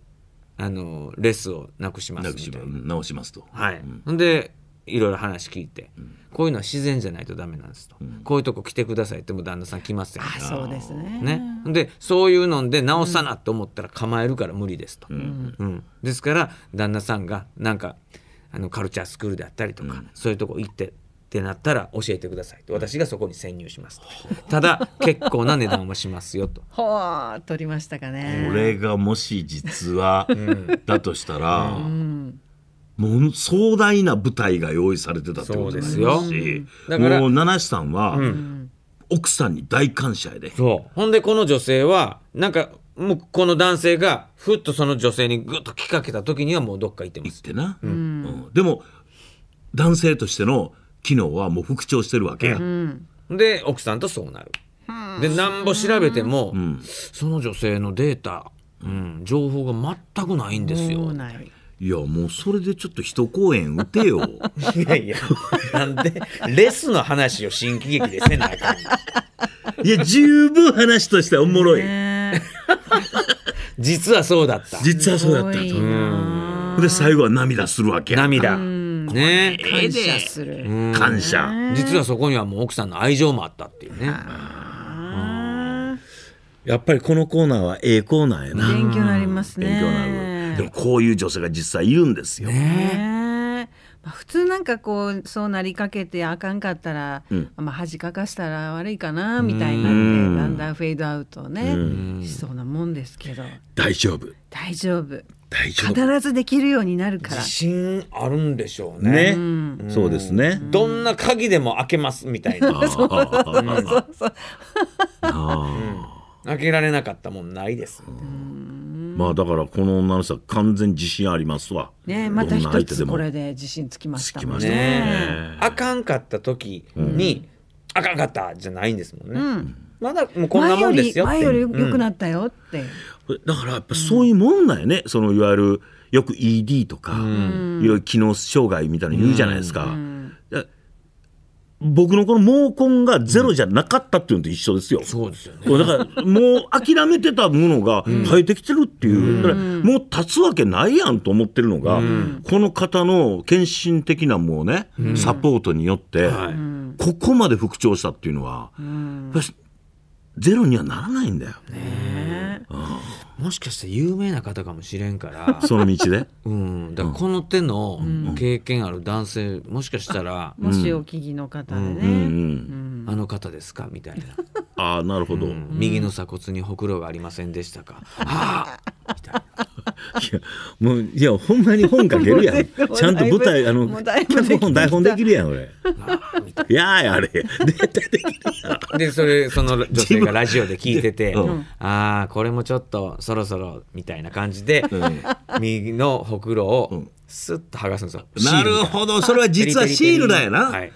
あのレスをなくしますみたいな直しますと。はい、うん、でいろいろ話聞いて、うん、こういうのは自然じゃないとダメなんですと、うん、こういうとこ来てくださいっても旦那さん来ますよ、ね、あそうですねねでそういうので直さなと思ったら構えるから無理ですと、うん、うん、ですから旦那さんがなんかあのカルチャースクールであったりとか、そういうとこ行ってってなったら教えてください私がそこに潜入しますただ結構な値段はしますよとはあ 取りましたかねこれがもし実はだとしたら、うんもう壮大な舞台が用意されてたってことですよ。だからもう七七さんは、うん、奥さんに大感謝やで。そうほんでこの女性はなんかもうこの男性がふっとその女性にぐっときかけた時にはもうどっか行ってます。行ってな、うんうん、でも男性としての機能はもう復調してるわけや、で奥さんとそうなる、でなんぼ調べても、その女性のデータ、うん、情報が全くないんですよ。いやもうそれでちょっと一公演打てよ いやいやなんでレスの話を新喜劇でせなあかん いや十分話としてはおもろい 実はそうだった実はそうだったで最後は涙するわけ涙、ね感謝する、感謝実はそこにはもう奥さんの愛情もあったっていうねやっぱりこのコーナーはええコーナーやな勉強になりますねでもこういう女性が実際いるんですよ、ねまあ、普通なんかこうそうなりかけてあかんかったら、うん、まあ、恥かかしたら悪いかなみたいなんでだんだんフェードアウトねしそうなもんですけど大丈夫大丈夫大丈夫必ずできるようになるから自信あるんでしょうね、ねうそうですねどんな鍵でも開けますみたいなそうそうそうそう開けられなかったもんないです、ね、うんまあだからこの女の人は完全自信ありますわ。ねまた一つこれで自信つきましたね。ねあかんかった時に、あかんかったじゃないんですもんね。うんまだもうこんなもんですよ前より良くなったよって、うん、だからやっぱそういうもんだよね、そのいわゆるよく ED とか、うん、いろいろ機能障害みたいな言うじゃないですか。うん、僕のこの毛根がゼロじゃなかったっていうのと一緒ですよ。そうですよね。だからもう諦めてたものが生えてきてるっていう、もう立つわけないやんと思ってるのが、この方の献身的なもうね、サポートによって、ここまで復調したっていうのは、ゼロにはならないんだよ。ねうもしかして有名な方かもしれんから その道で、うん、だこの手の経験ある男性もしかしたら、もしお聞きの方でね、うんうんうんあの方ですかみたいな。ああ、なるほど、うん、右の鎖骨にほくろがありませんでしたか。ああみたいな。いやもういやほんまに本書けるやん ちゃんと舞台あの脚本台本できるやん俺いやあれ絶対できるやんでそれその女性がラジオで聞いてて、うん、ああこれもちょっとそろそろみたいな感じで、うん、右のほくろを、スッと剥がすんですよ。なるほど、それは実はシールだよな。はい、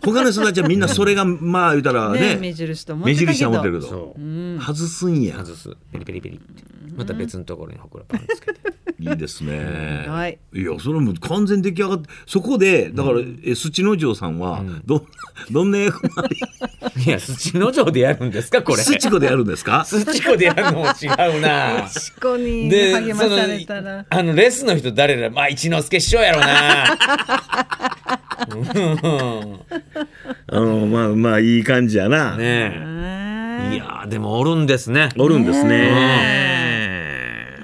他の人たちはみんなそれがまあ言うたらね目印と思ってるけど外すんや外すペリペリペリってまた別のところにほくろパンつけていいですね、はい、いやそれも完全出来上がってそこでだから、うん、えスチノジョさんはど,、うん、どんな役回 いやスチノジョでやるんですかこれスチコでやるんですかスチコでやるのも違うなスチコに励まされたらあのレスの人誰だまあ一之輔師匠やろうな うんまあまあいい感じやな、ねえいやでもおるんですねおるんですね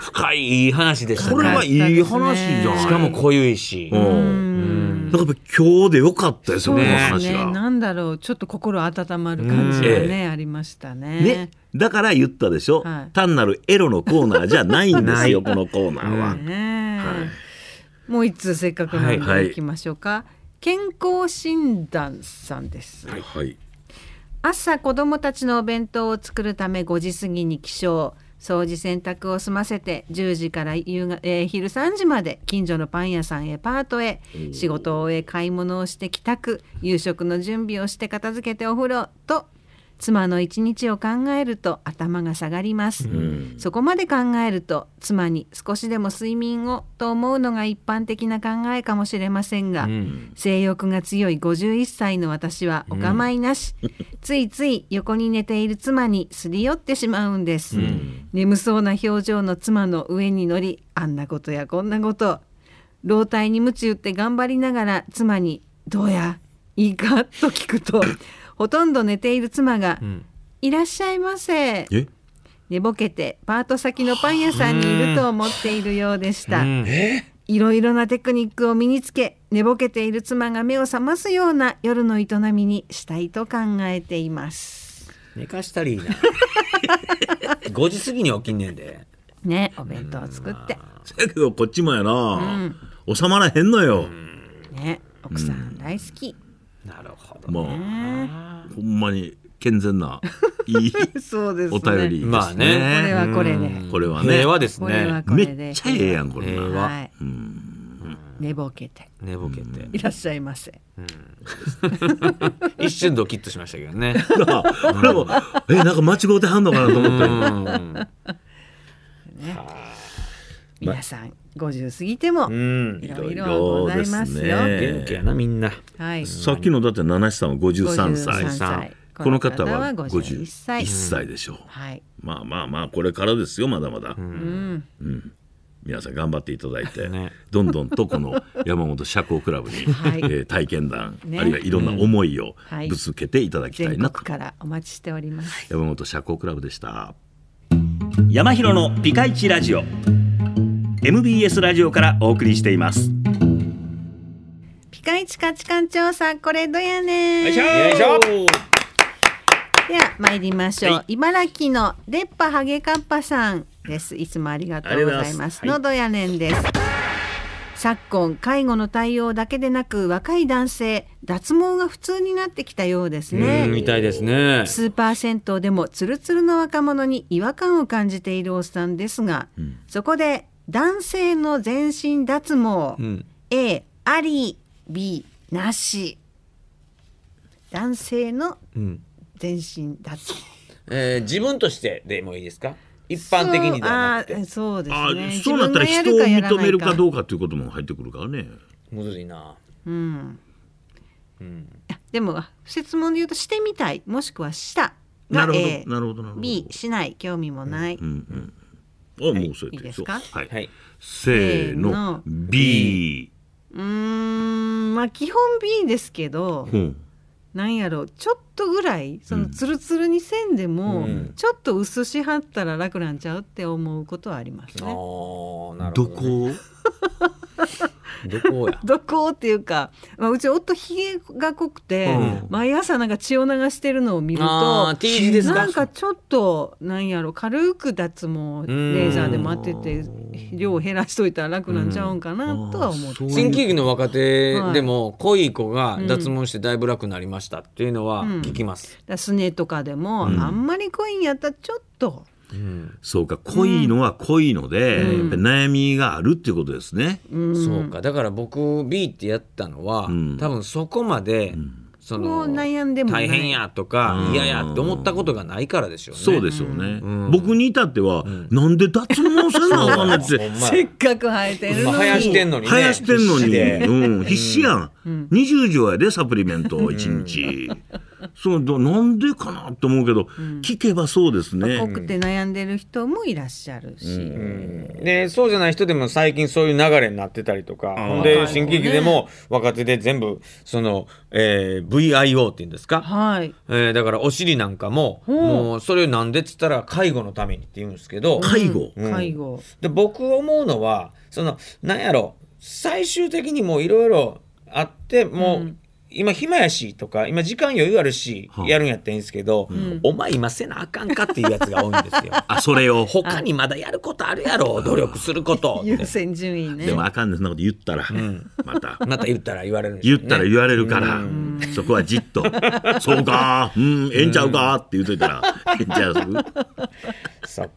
深いいい話でしたねこれはいい話じゃなしかも濃ゆいしうんなんか今日でよかったですよね話がなんだろうちょっと心温まる感じがねありましたねねだから言ったでしょ単なるエロのコーナーじゃないんですよこのコーナーははいもう一通せっかくなんで、行い、きましょうか、健康診断さんです、はい、朝子どもたちのお弁当を作るため5時過ぎに起床掃除洗濯を済ませて10時から夕が、えー、昼3時まで近所のパン屋さんへパートへ仕事を終え買い物をして帰宅夕食の準備をして片付けてお風呂と妻の一日を考えると頭が下がります、うん、そこまで考えると妻に少しでも睡眠をと思うのが一般的な考えかもしれませんが、うん、性欲が強い51歳の私はお構いなし、うん、ついつい横に寝ている妻にすり寄ってしまうんです、眠そうな表情の妻の上に乗りあんなことやこんなこと老体に鞭打って頑張りながら妻に「どうやいいか?」と聞くとほとんど寝ている妻が、うん、いらっしゃいませ。寝ぼけてパート先のパン屋さんにいると思っているようでした。いろいろなテクニックを身につけ、寝ぼけている妻が目を覚ますような夜の営みにしたいと考えています。寝かしたりいいな。5 時過ぎに起きんねんで。ね、お弁当を作って。せやけどこっちもやな。うん、収まらへんのよ。ね、奥さん大好き。うんなるほど、ね、まあほんまに健全ないい そうです、ね、お便りですね,、まあね、これはこれねこれはね平和ですねめっちゃええやんこれ平はい、寝ぼけて寝ぼけていらっしゃいませ、うん、一瞬ドキッとしましたけどね俺 もえなんか間違うてはんのかなと思った、うね皆さん50過ぎてもいろいろございますよ。元気やなみんな。さっきのだって七七さんは53歳。歳この方は51歳歳でしょう、まあまあまあこれからですよまだまだ、うん、皆さん頑張っていただいて、どんどんとこの山本社交クラブに、はえ体験談、あるいはいろんな思いをぶつけていただきたいなと、からお待ちしております山本社交クラブでした山広のピカイチラジオ MBS ラジオからお送りしていますピカイチ価値観調査これどやねでは参りましょう、はい、茨城のでっぱハゲカッパさんですいつもありがとうございますのどやねんです、はい、昨今介護の対応だけでなく若い男性脱毛が普通になってきたようですねみたいですねスーパー銭湯でもツルツルの若者に違和感を感じているおっさんですが、うん、そこで男性の全身脱毛、うん、A あり B なし男性の全身脱毛、うん、えー、自分としてでもいいですか一般的にではなくてそうあそうですねそうなったら人を認めるかどうかということも入ってくるからねむずいなうん、うん、でも質問で言うとしてみたいもしくはしたがなるほど、A、なるほどなるほど B しない興味もない、うんうん、うんあ、もうそうやっていいですかはい、はい、せーの B うんまあ基本 B ですけど、うん、なんやろうちょっとぐらいそのつるつるにせんでも、うん、ちょっと薄しはったら楽なんちゃうって思うことはありますね。うん、あなるほど、ね、どこどこや どこっていうか、まあ、うち夫ひげが濃くて、うん毎朝なんか血を流してるのを見るとーですかなんかちょっとなんやろ軽く脱毛レーザーで待ってて量を減らしといたら楽なんちゃうんかなとは思って、新喜劇の若手でも濃い子が脱毛してだいぶ楽になりましたっていうのは聞きます、だからすねとかでも、あんまり濃いんやったらちょっとそうか濃いのは濃いので、うん、悩みがあるっていうことですね、うん、そうかだから僕 B ってやったのは、多分そこまで、その悩んでも大変やとか嫌やって思ったことがないからでしょうね。そうでしょうね。僕に至っては、うなんで脱毛せなあかんねんって。せっかく生えてるのに。生やしてんのに、ね。生やしてんのに。うん、必死やん。20錠やでサプリメント1日。そうなんでかなと思うけど、うん、聞けばそうですね。多くて悩んでる人もいらっしゃるし、うん、でそうじゃない人でも最近そういう流れになってたりとかで新喜劇でも若手で全部その、えー、VIO っていうんですか、はいえー、だからお尻なんかももうそれなんでっつったら介護のためにって言うんですけど介護、うん、介護で僕思うのはそのなんやろ最終的にもいろいろあってもう、今暇やしとか今時間余裕あるしやるんやったらいいんですけど、お前今せなあかんかっていうやつが多いんですよ あそれを 他にまだやることあるやろ努力すること優先順位ねでもあかんねそんなこと言ったら、またまた言ったら言われる、ね、言ったら言われるから、そこはじっと「そうかうんええんちゃうか」って言うといたら「ええんちゃう?」そっか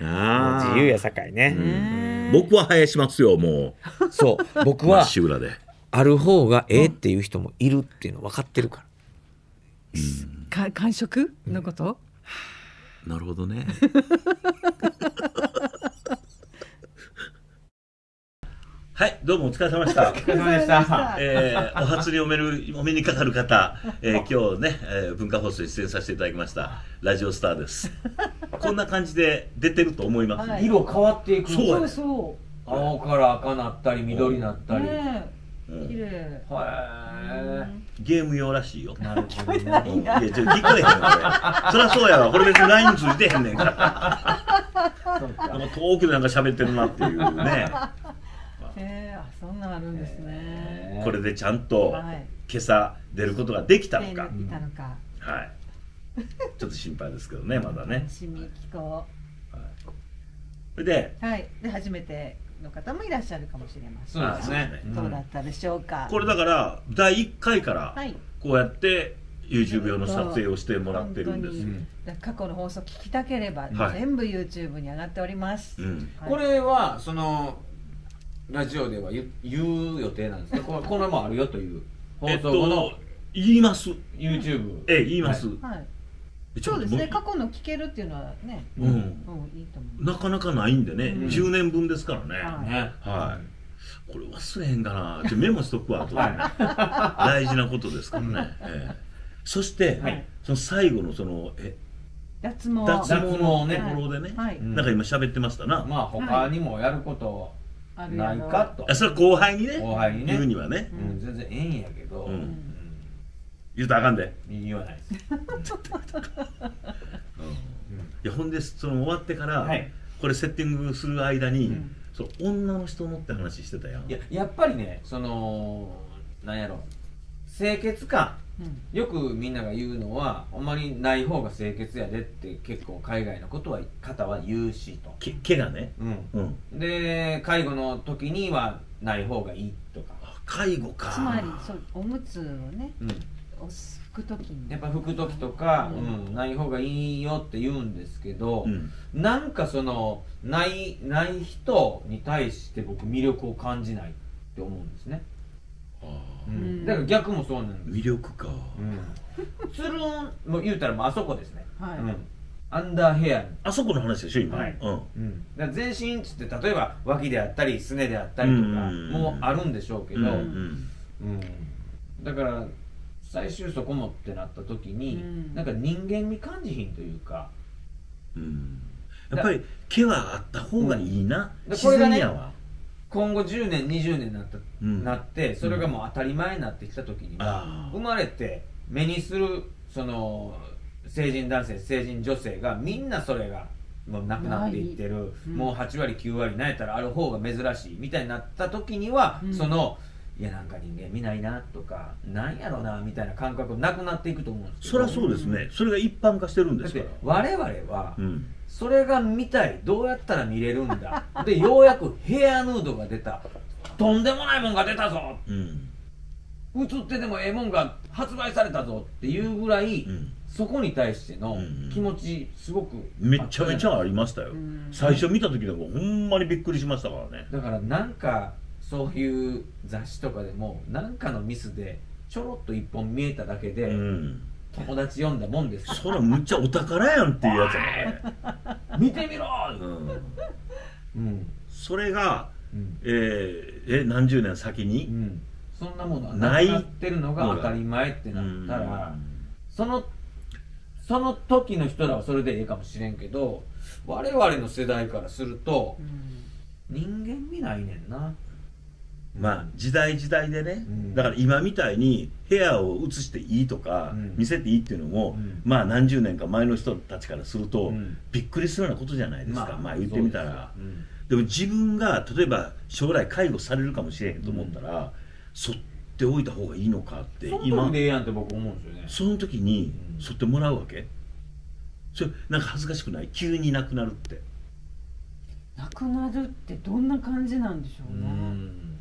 あ自由やさかいね僕は生やしますよもうそう僕は真っ裏である方がええっていう人もいるっていうの分かってるから。か感触のこと、うん、なるほどね はいどうもお疲れ様でしたお疲れ様でした、えー、お初にお目るお目にかかる方、えー、今日ね、えー、文化放送に出演させていただきましたラジオスターですこんな感じで出てると思います、はい、色変わっていくそうそう青から赤なったり緑なったり、ね綺麗。へえ。ゲーム用らしいよ。なるほど。いや、ちょ聞こえへんわ、こそりゃそうやわ。これ別に LINE 通じてへんねんから。なんか遠くでなんか喋ってるなっていうね。へえ、あ、そんなあるんですね。これでちゃんと今朝出ることができたのか。できたのか。はい。ちょっと心配ですけどね、まだね。楽しみ聞こう。はい。それで。はい。で、初めて。の方もいらっしゃるかもしれませんそうですねどうだったでしょうか、これだから第1回からこうやって YouTube 用の撮影をしてもらってるんです、過去の放送聞きたければ、全部 YouTube に上がっております、これはそのラジオでは言う予定なんですけどこれもあるよという放送後の、言います YouTube ええ言います、はいそうですね過去の聞けるっていうのはね、うんなかなかないんでね、う10年分ですからね、はいこれ忘れへんかなってメモしとくわと、で 大事なことですからね、えー、そして、その最後のそのえ脱毛脱毛のね、ところでね、なんか今喋ってましたなまあ他にもやることないかと、はそれは後輩にね後輩にね言うにはね、全然ええんやけど、うん言うとあかんで言わないです、いやほんでその終わってから、はい、これセッティングする間に、うん、そ女の人のって話してたやんいややっぱりねそのなんやろ清潔感、うん、よくみんなが言うのはあんまりない方が清潔やでって結構海外のことは方は言うしとけ毛がね、うん、うん、で介護の時にはない方がいいとか介護かつまりそうおむつをね、うん拭く時にやっぱ拭く時とか、うん、ない方がいいよって言うんですけど、うん、なんかそのないない人に対して僕魅力を感じないって思うんですねうん、だから逆もそうなんです魅力か、うん、つるんも言うたらもうあそこですね、はい、うんアンダーヘアあそこの話でしょ今、はいうん、だ全身っつって例えば脇であったりすねであったりとかもあるんでしょうけど、うん、うん、だから最終そこもってなった時に、うん、なんか人間味感じひんというか、うん、やっぱり毛はあった方がいいな、うん、これがね今後10年20年になった、うん、なってそれがもう当たり前になってきた時に、生まれて目にするその成人男性成人女性がみんなそれがもうなくなっていってる、もう8割9割なんやったらある方が珍しいみたいになった時には、その。うんいやなんか人間見ないなとかなんやろなみたいな感覚なくなっていくと思うんですそりゃそうですねそれが一般化してるんですから我々は、うん、それが見たいどうやったら見れるんだ でようやくヘアヌードが出たとんでもないもんが出たぞ、うん、映ってでもええもんが発売されたぞっていうぐらい、うん、そこに対しての気持ちすごく、めちゃめちゃありましたよ最初見た時なんほんまにびっくりしましたからねだからなんかそういう雑誌とかでも何かのミスでちょろっと一本見えただけで、うん友達読んだもんですそれむっちゃお宝やんっていうやつ 見てみろ、うん、うん、それが、うん、えー、え何十年先に、うん、そんなものはなくなってるのが当たり前ってなったら、うん、そのその時の人らはそれでええかもしれんけど我々の世代からすると、人間見ないねんなまあ時代時代でね、うん、だから今みたいに部屋を移していいとか、見せていいっていうのも、うん、まあ何十年か前の人たちからすると、びっくりするようなことじゃないですか、まあ、まあ言ってみたらで,、も自分が例えば将来介護されるかもしれへんと思ったら、そっておいた方がいいのかって今でええやんって僕思うんですよねその時にそってもらうわけ、それなんか恥ずかしくない急になくなるってなくなるってどんな感じなんでしょうね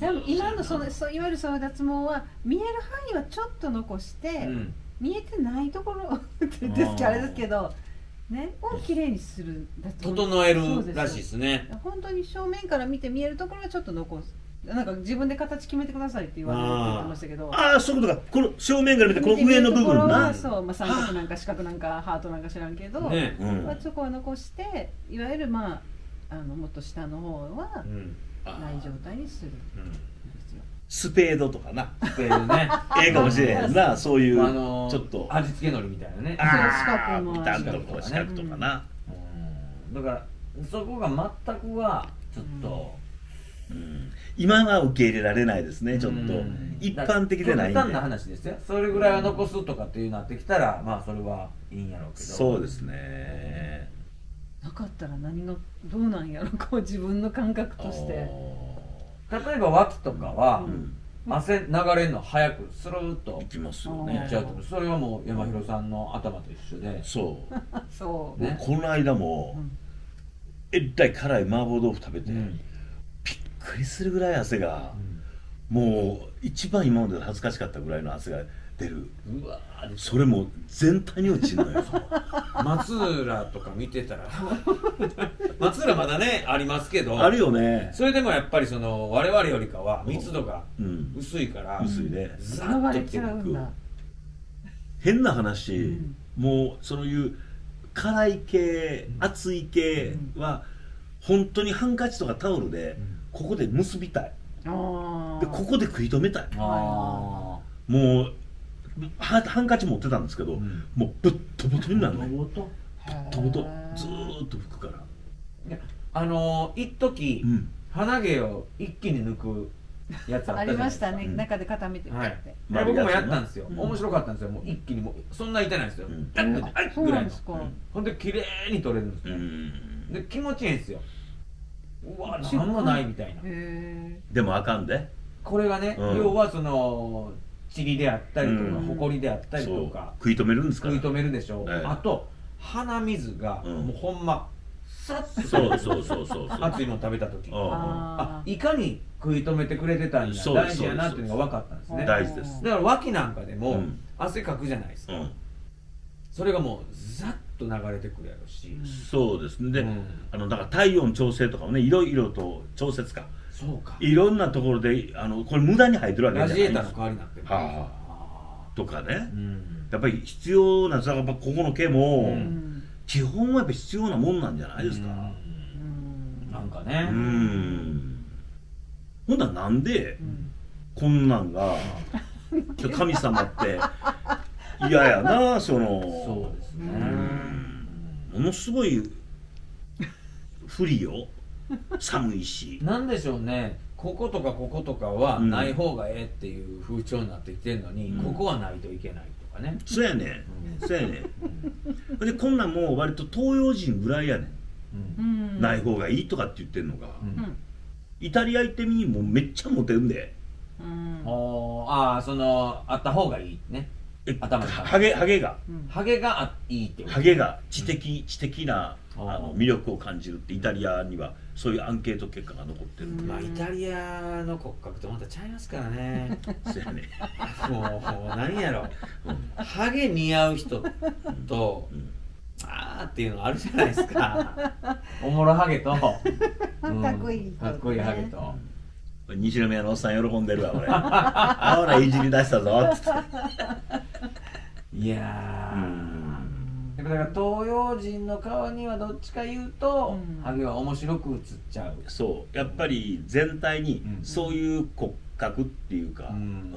でも今のそのそういわゆるその脱毛は見える範囲はちょっと残して、うん、見えてないところですけどあれですけど。ね、をきれいにする整えるらしいですね本当に正面から見て見えるところはちょっと残すなんか自分で形決めてくださいって言われてましたけどああそういうことかこの正面から見てこの上の部分なそう、まあ、三角なんか四角なんかハートなんか知らんけど、ねうん、そこは残していわゆるまああのもっと下の方は、うんない状態にする、うんスペードとかな。スペードね。ええかもしれへんな、そういう、あのー、ちょっと。味付けのりみたいなね。ああ、ピタンとこう四角とかな。うん、だから、そこが全くは、ちょっと、うん、今は受け入れられないですね、ちょっと。一般的でないんで。単な話ですよ。それぐらいは残すとかっていうなってきたら、まあ、それはいいんやろうけど。そうですね。なかったら何がどうなんやろこう自分の感覚として例えば脇とかは、汗流れるの早くスルーといきますよねっちゃうとそれはもう山広さんの頭と一緒でそう そう、ね、この間も、うん、えい辛い麻婆豆腐食べて、うん、びっくりするぐらい汗が、うん、もう一番今まで恥ずかしかったぐらいの汗がってるうわそれも全体に落ちるのよ 松浦とか見てたら 松浦まだねありますけどあるよねそれでもやっぱりその我々よりかは密度が薄いから、うん、薄いねザッとてく変な話、うん、もうそういう辛い系熱い系は、ん、本当にハンカチとかタオルで、ここで結びたいでここで食い止めたいもうハンカチ持ってたんですけど、うん、もうぶっとぶとになるのぶっとぶとずっと拭くからあのー、一時、鼻毛を一気に抜くやつありましたね、中で固めて、はい、あ、僕もやったんですよ、面白かったんですよもう一気にもうそんな痛いないですよ、うん、ダッあぐらいのほんで綺麗に取れるんですね、で気持ちいいんですようわ何もないみたいなでもあかんでこれがね、要はその塵であったりとか、うん、埃であったりとか食い止めるんですか、食い止めるでしょう、ええ、あと鼻水が、もうほんまさっとそうそうそうそう熱いもの食べた時あいかに食い止めてくれてたんや大事やなっていうのが分かったんですね大事ですだから脇なんかでも、汗かくじゃないですか、それがもうザッと流れてくるやろし、そうですねで、あのだから体温調整とかもねいろいろと調節かいろんなところであのこれ無駄に入ってるわけじゃないですよ、はあ、とかね、うん、やっぱり必要なさやっぱここの毛も、うん、基本はやっぱ必要なもんなんじゃないですか、うん、なんかねうんほんならなんで、こんなんが神様って嫌やなそのそうですねものすごい不利よ寒いしなんでしょうねこことかこことかはない方がええっていう風潮になってきてるのに、うん、ここはないといけないとかねそうやね、うん、そうやね、ん、でこんなんもう割と東洋人ぐらいやね、うん、ない方がいいとかって言ってんのが、イタリア行ってみもうめっちゃモテるんで、うん、ああそのあった方がいいね頭にハゲハゲが、ハゲがいいってハゲが知的、知的なあの魅力を感じるってイタリアには、うんそういうアンケート結果が残ってるまあイタリアの骨格とまたちゃいますからね そうやねもう何やろ、うん、ハゲ似合う人と、うん、あーっていうのあるじゃないですか おもろハゲと、うん、かっこいい、ね、かっこいいハゲと、西宮のおっさん喜んでるわ俺 あほらいじり出したぞっつっていやだから東洋人の顔にはどっちか言うと、うん、ハゲは面白く映っちゃうそうやっぱり全体にそういう骨格っていうか、うん、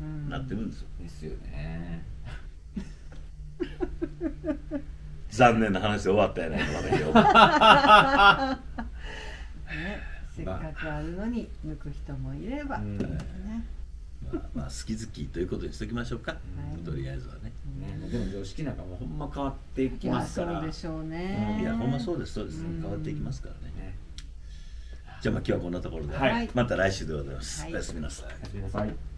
うん、なってるんですよですよね残念な話で終わったやないかまだ今 ね、せっかくあるのに抜く人もいれば、うん、ねまあ、好き好きということにしときましょうか、とりあえずはね、ね、でも常識なんかもほんま変わっていきますからそうでしょうね、いやほんまそうですそうです、変わっていきますからね、ね、じゃあまあ今日はこんなところで、はい、また来週でございます、はい、おやすみなさいおやすみなさい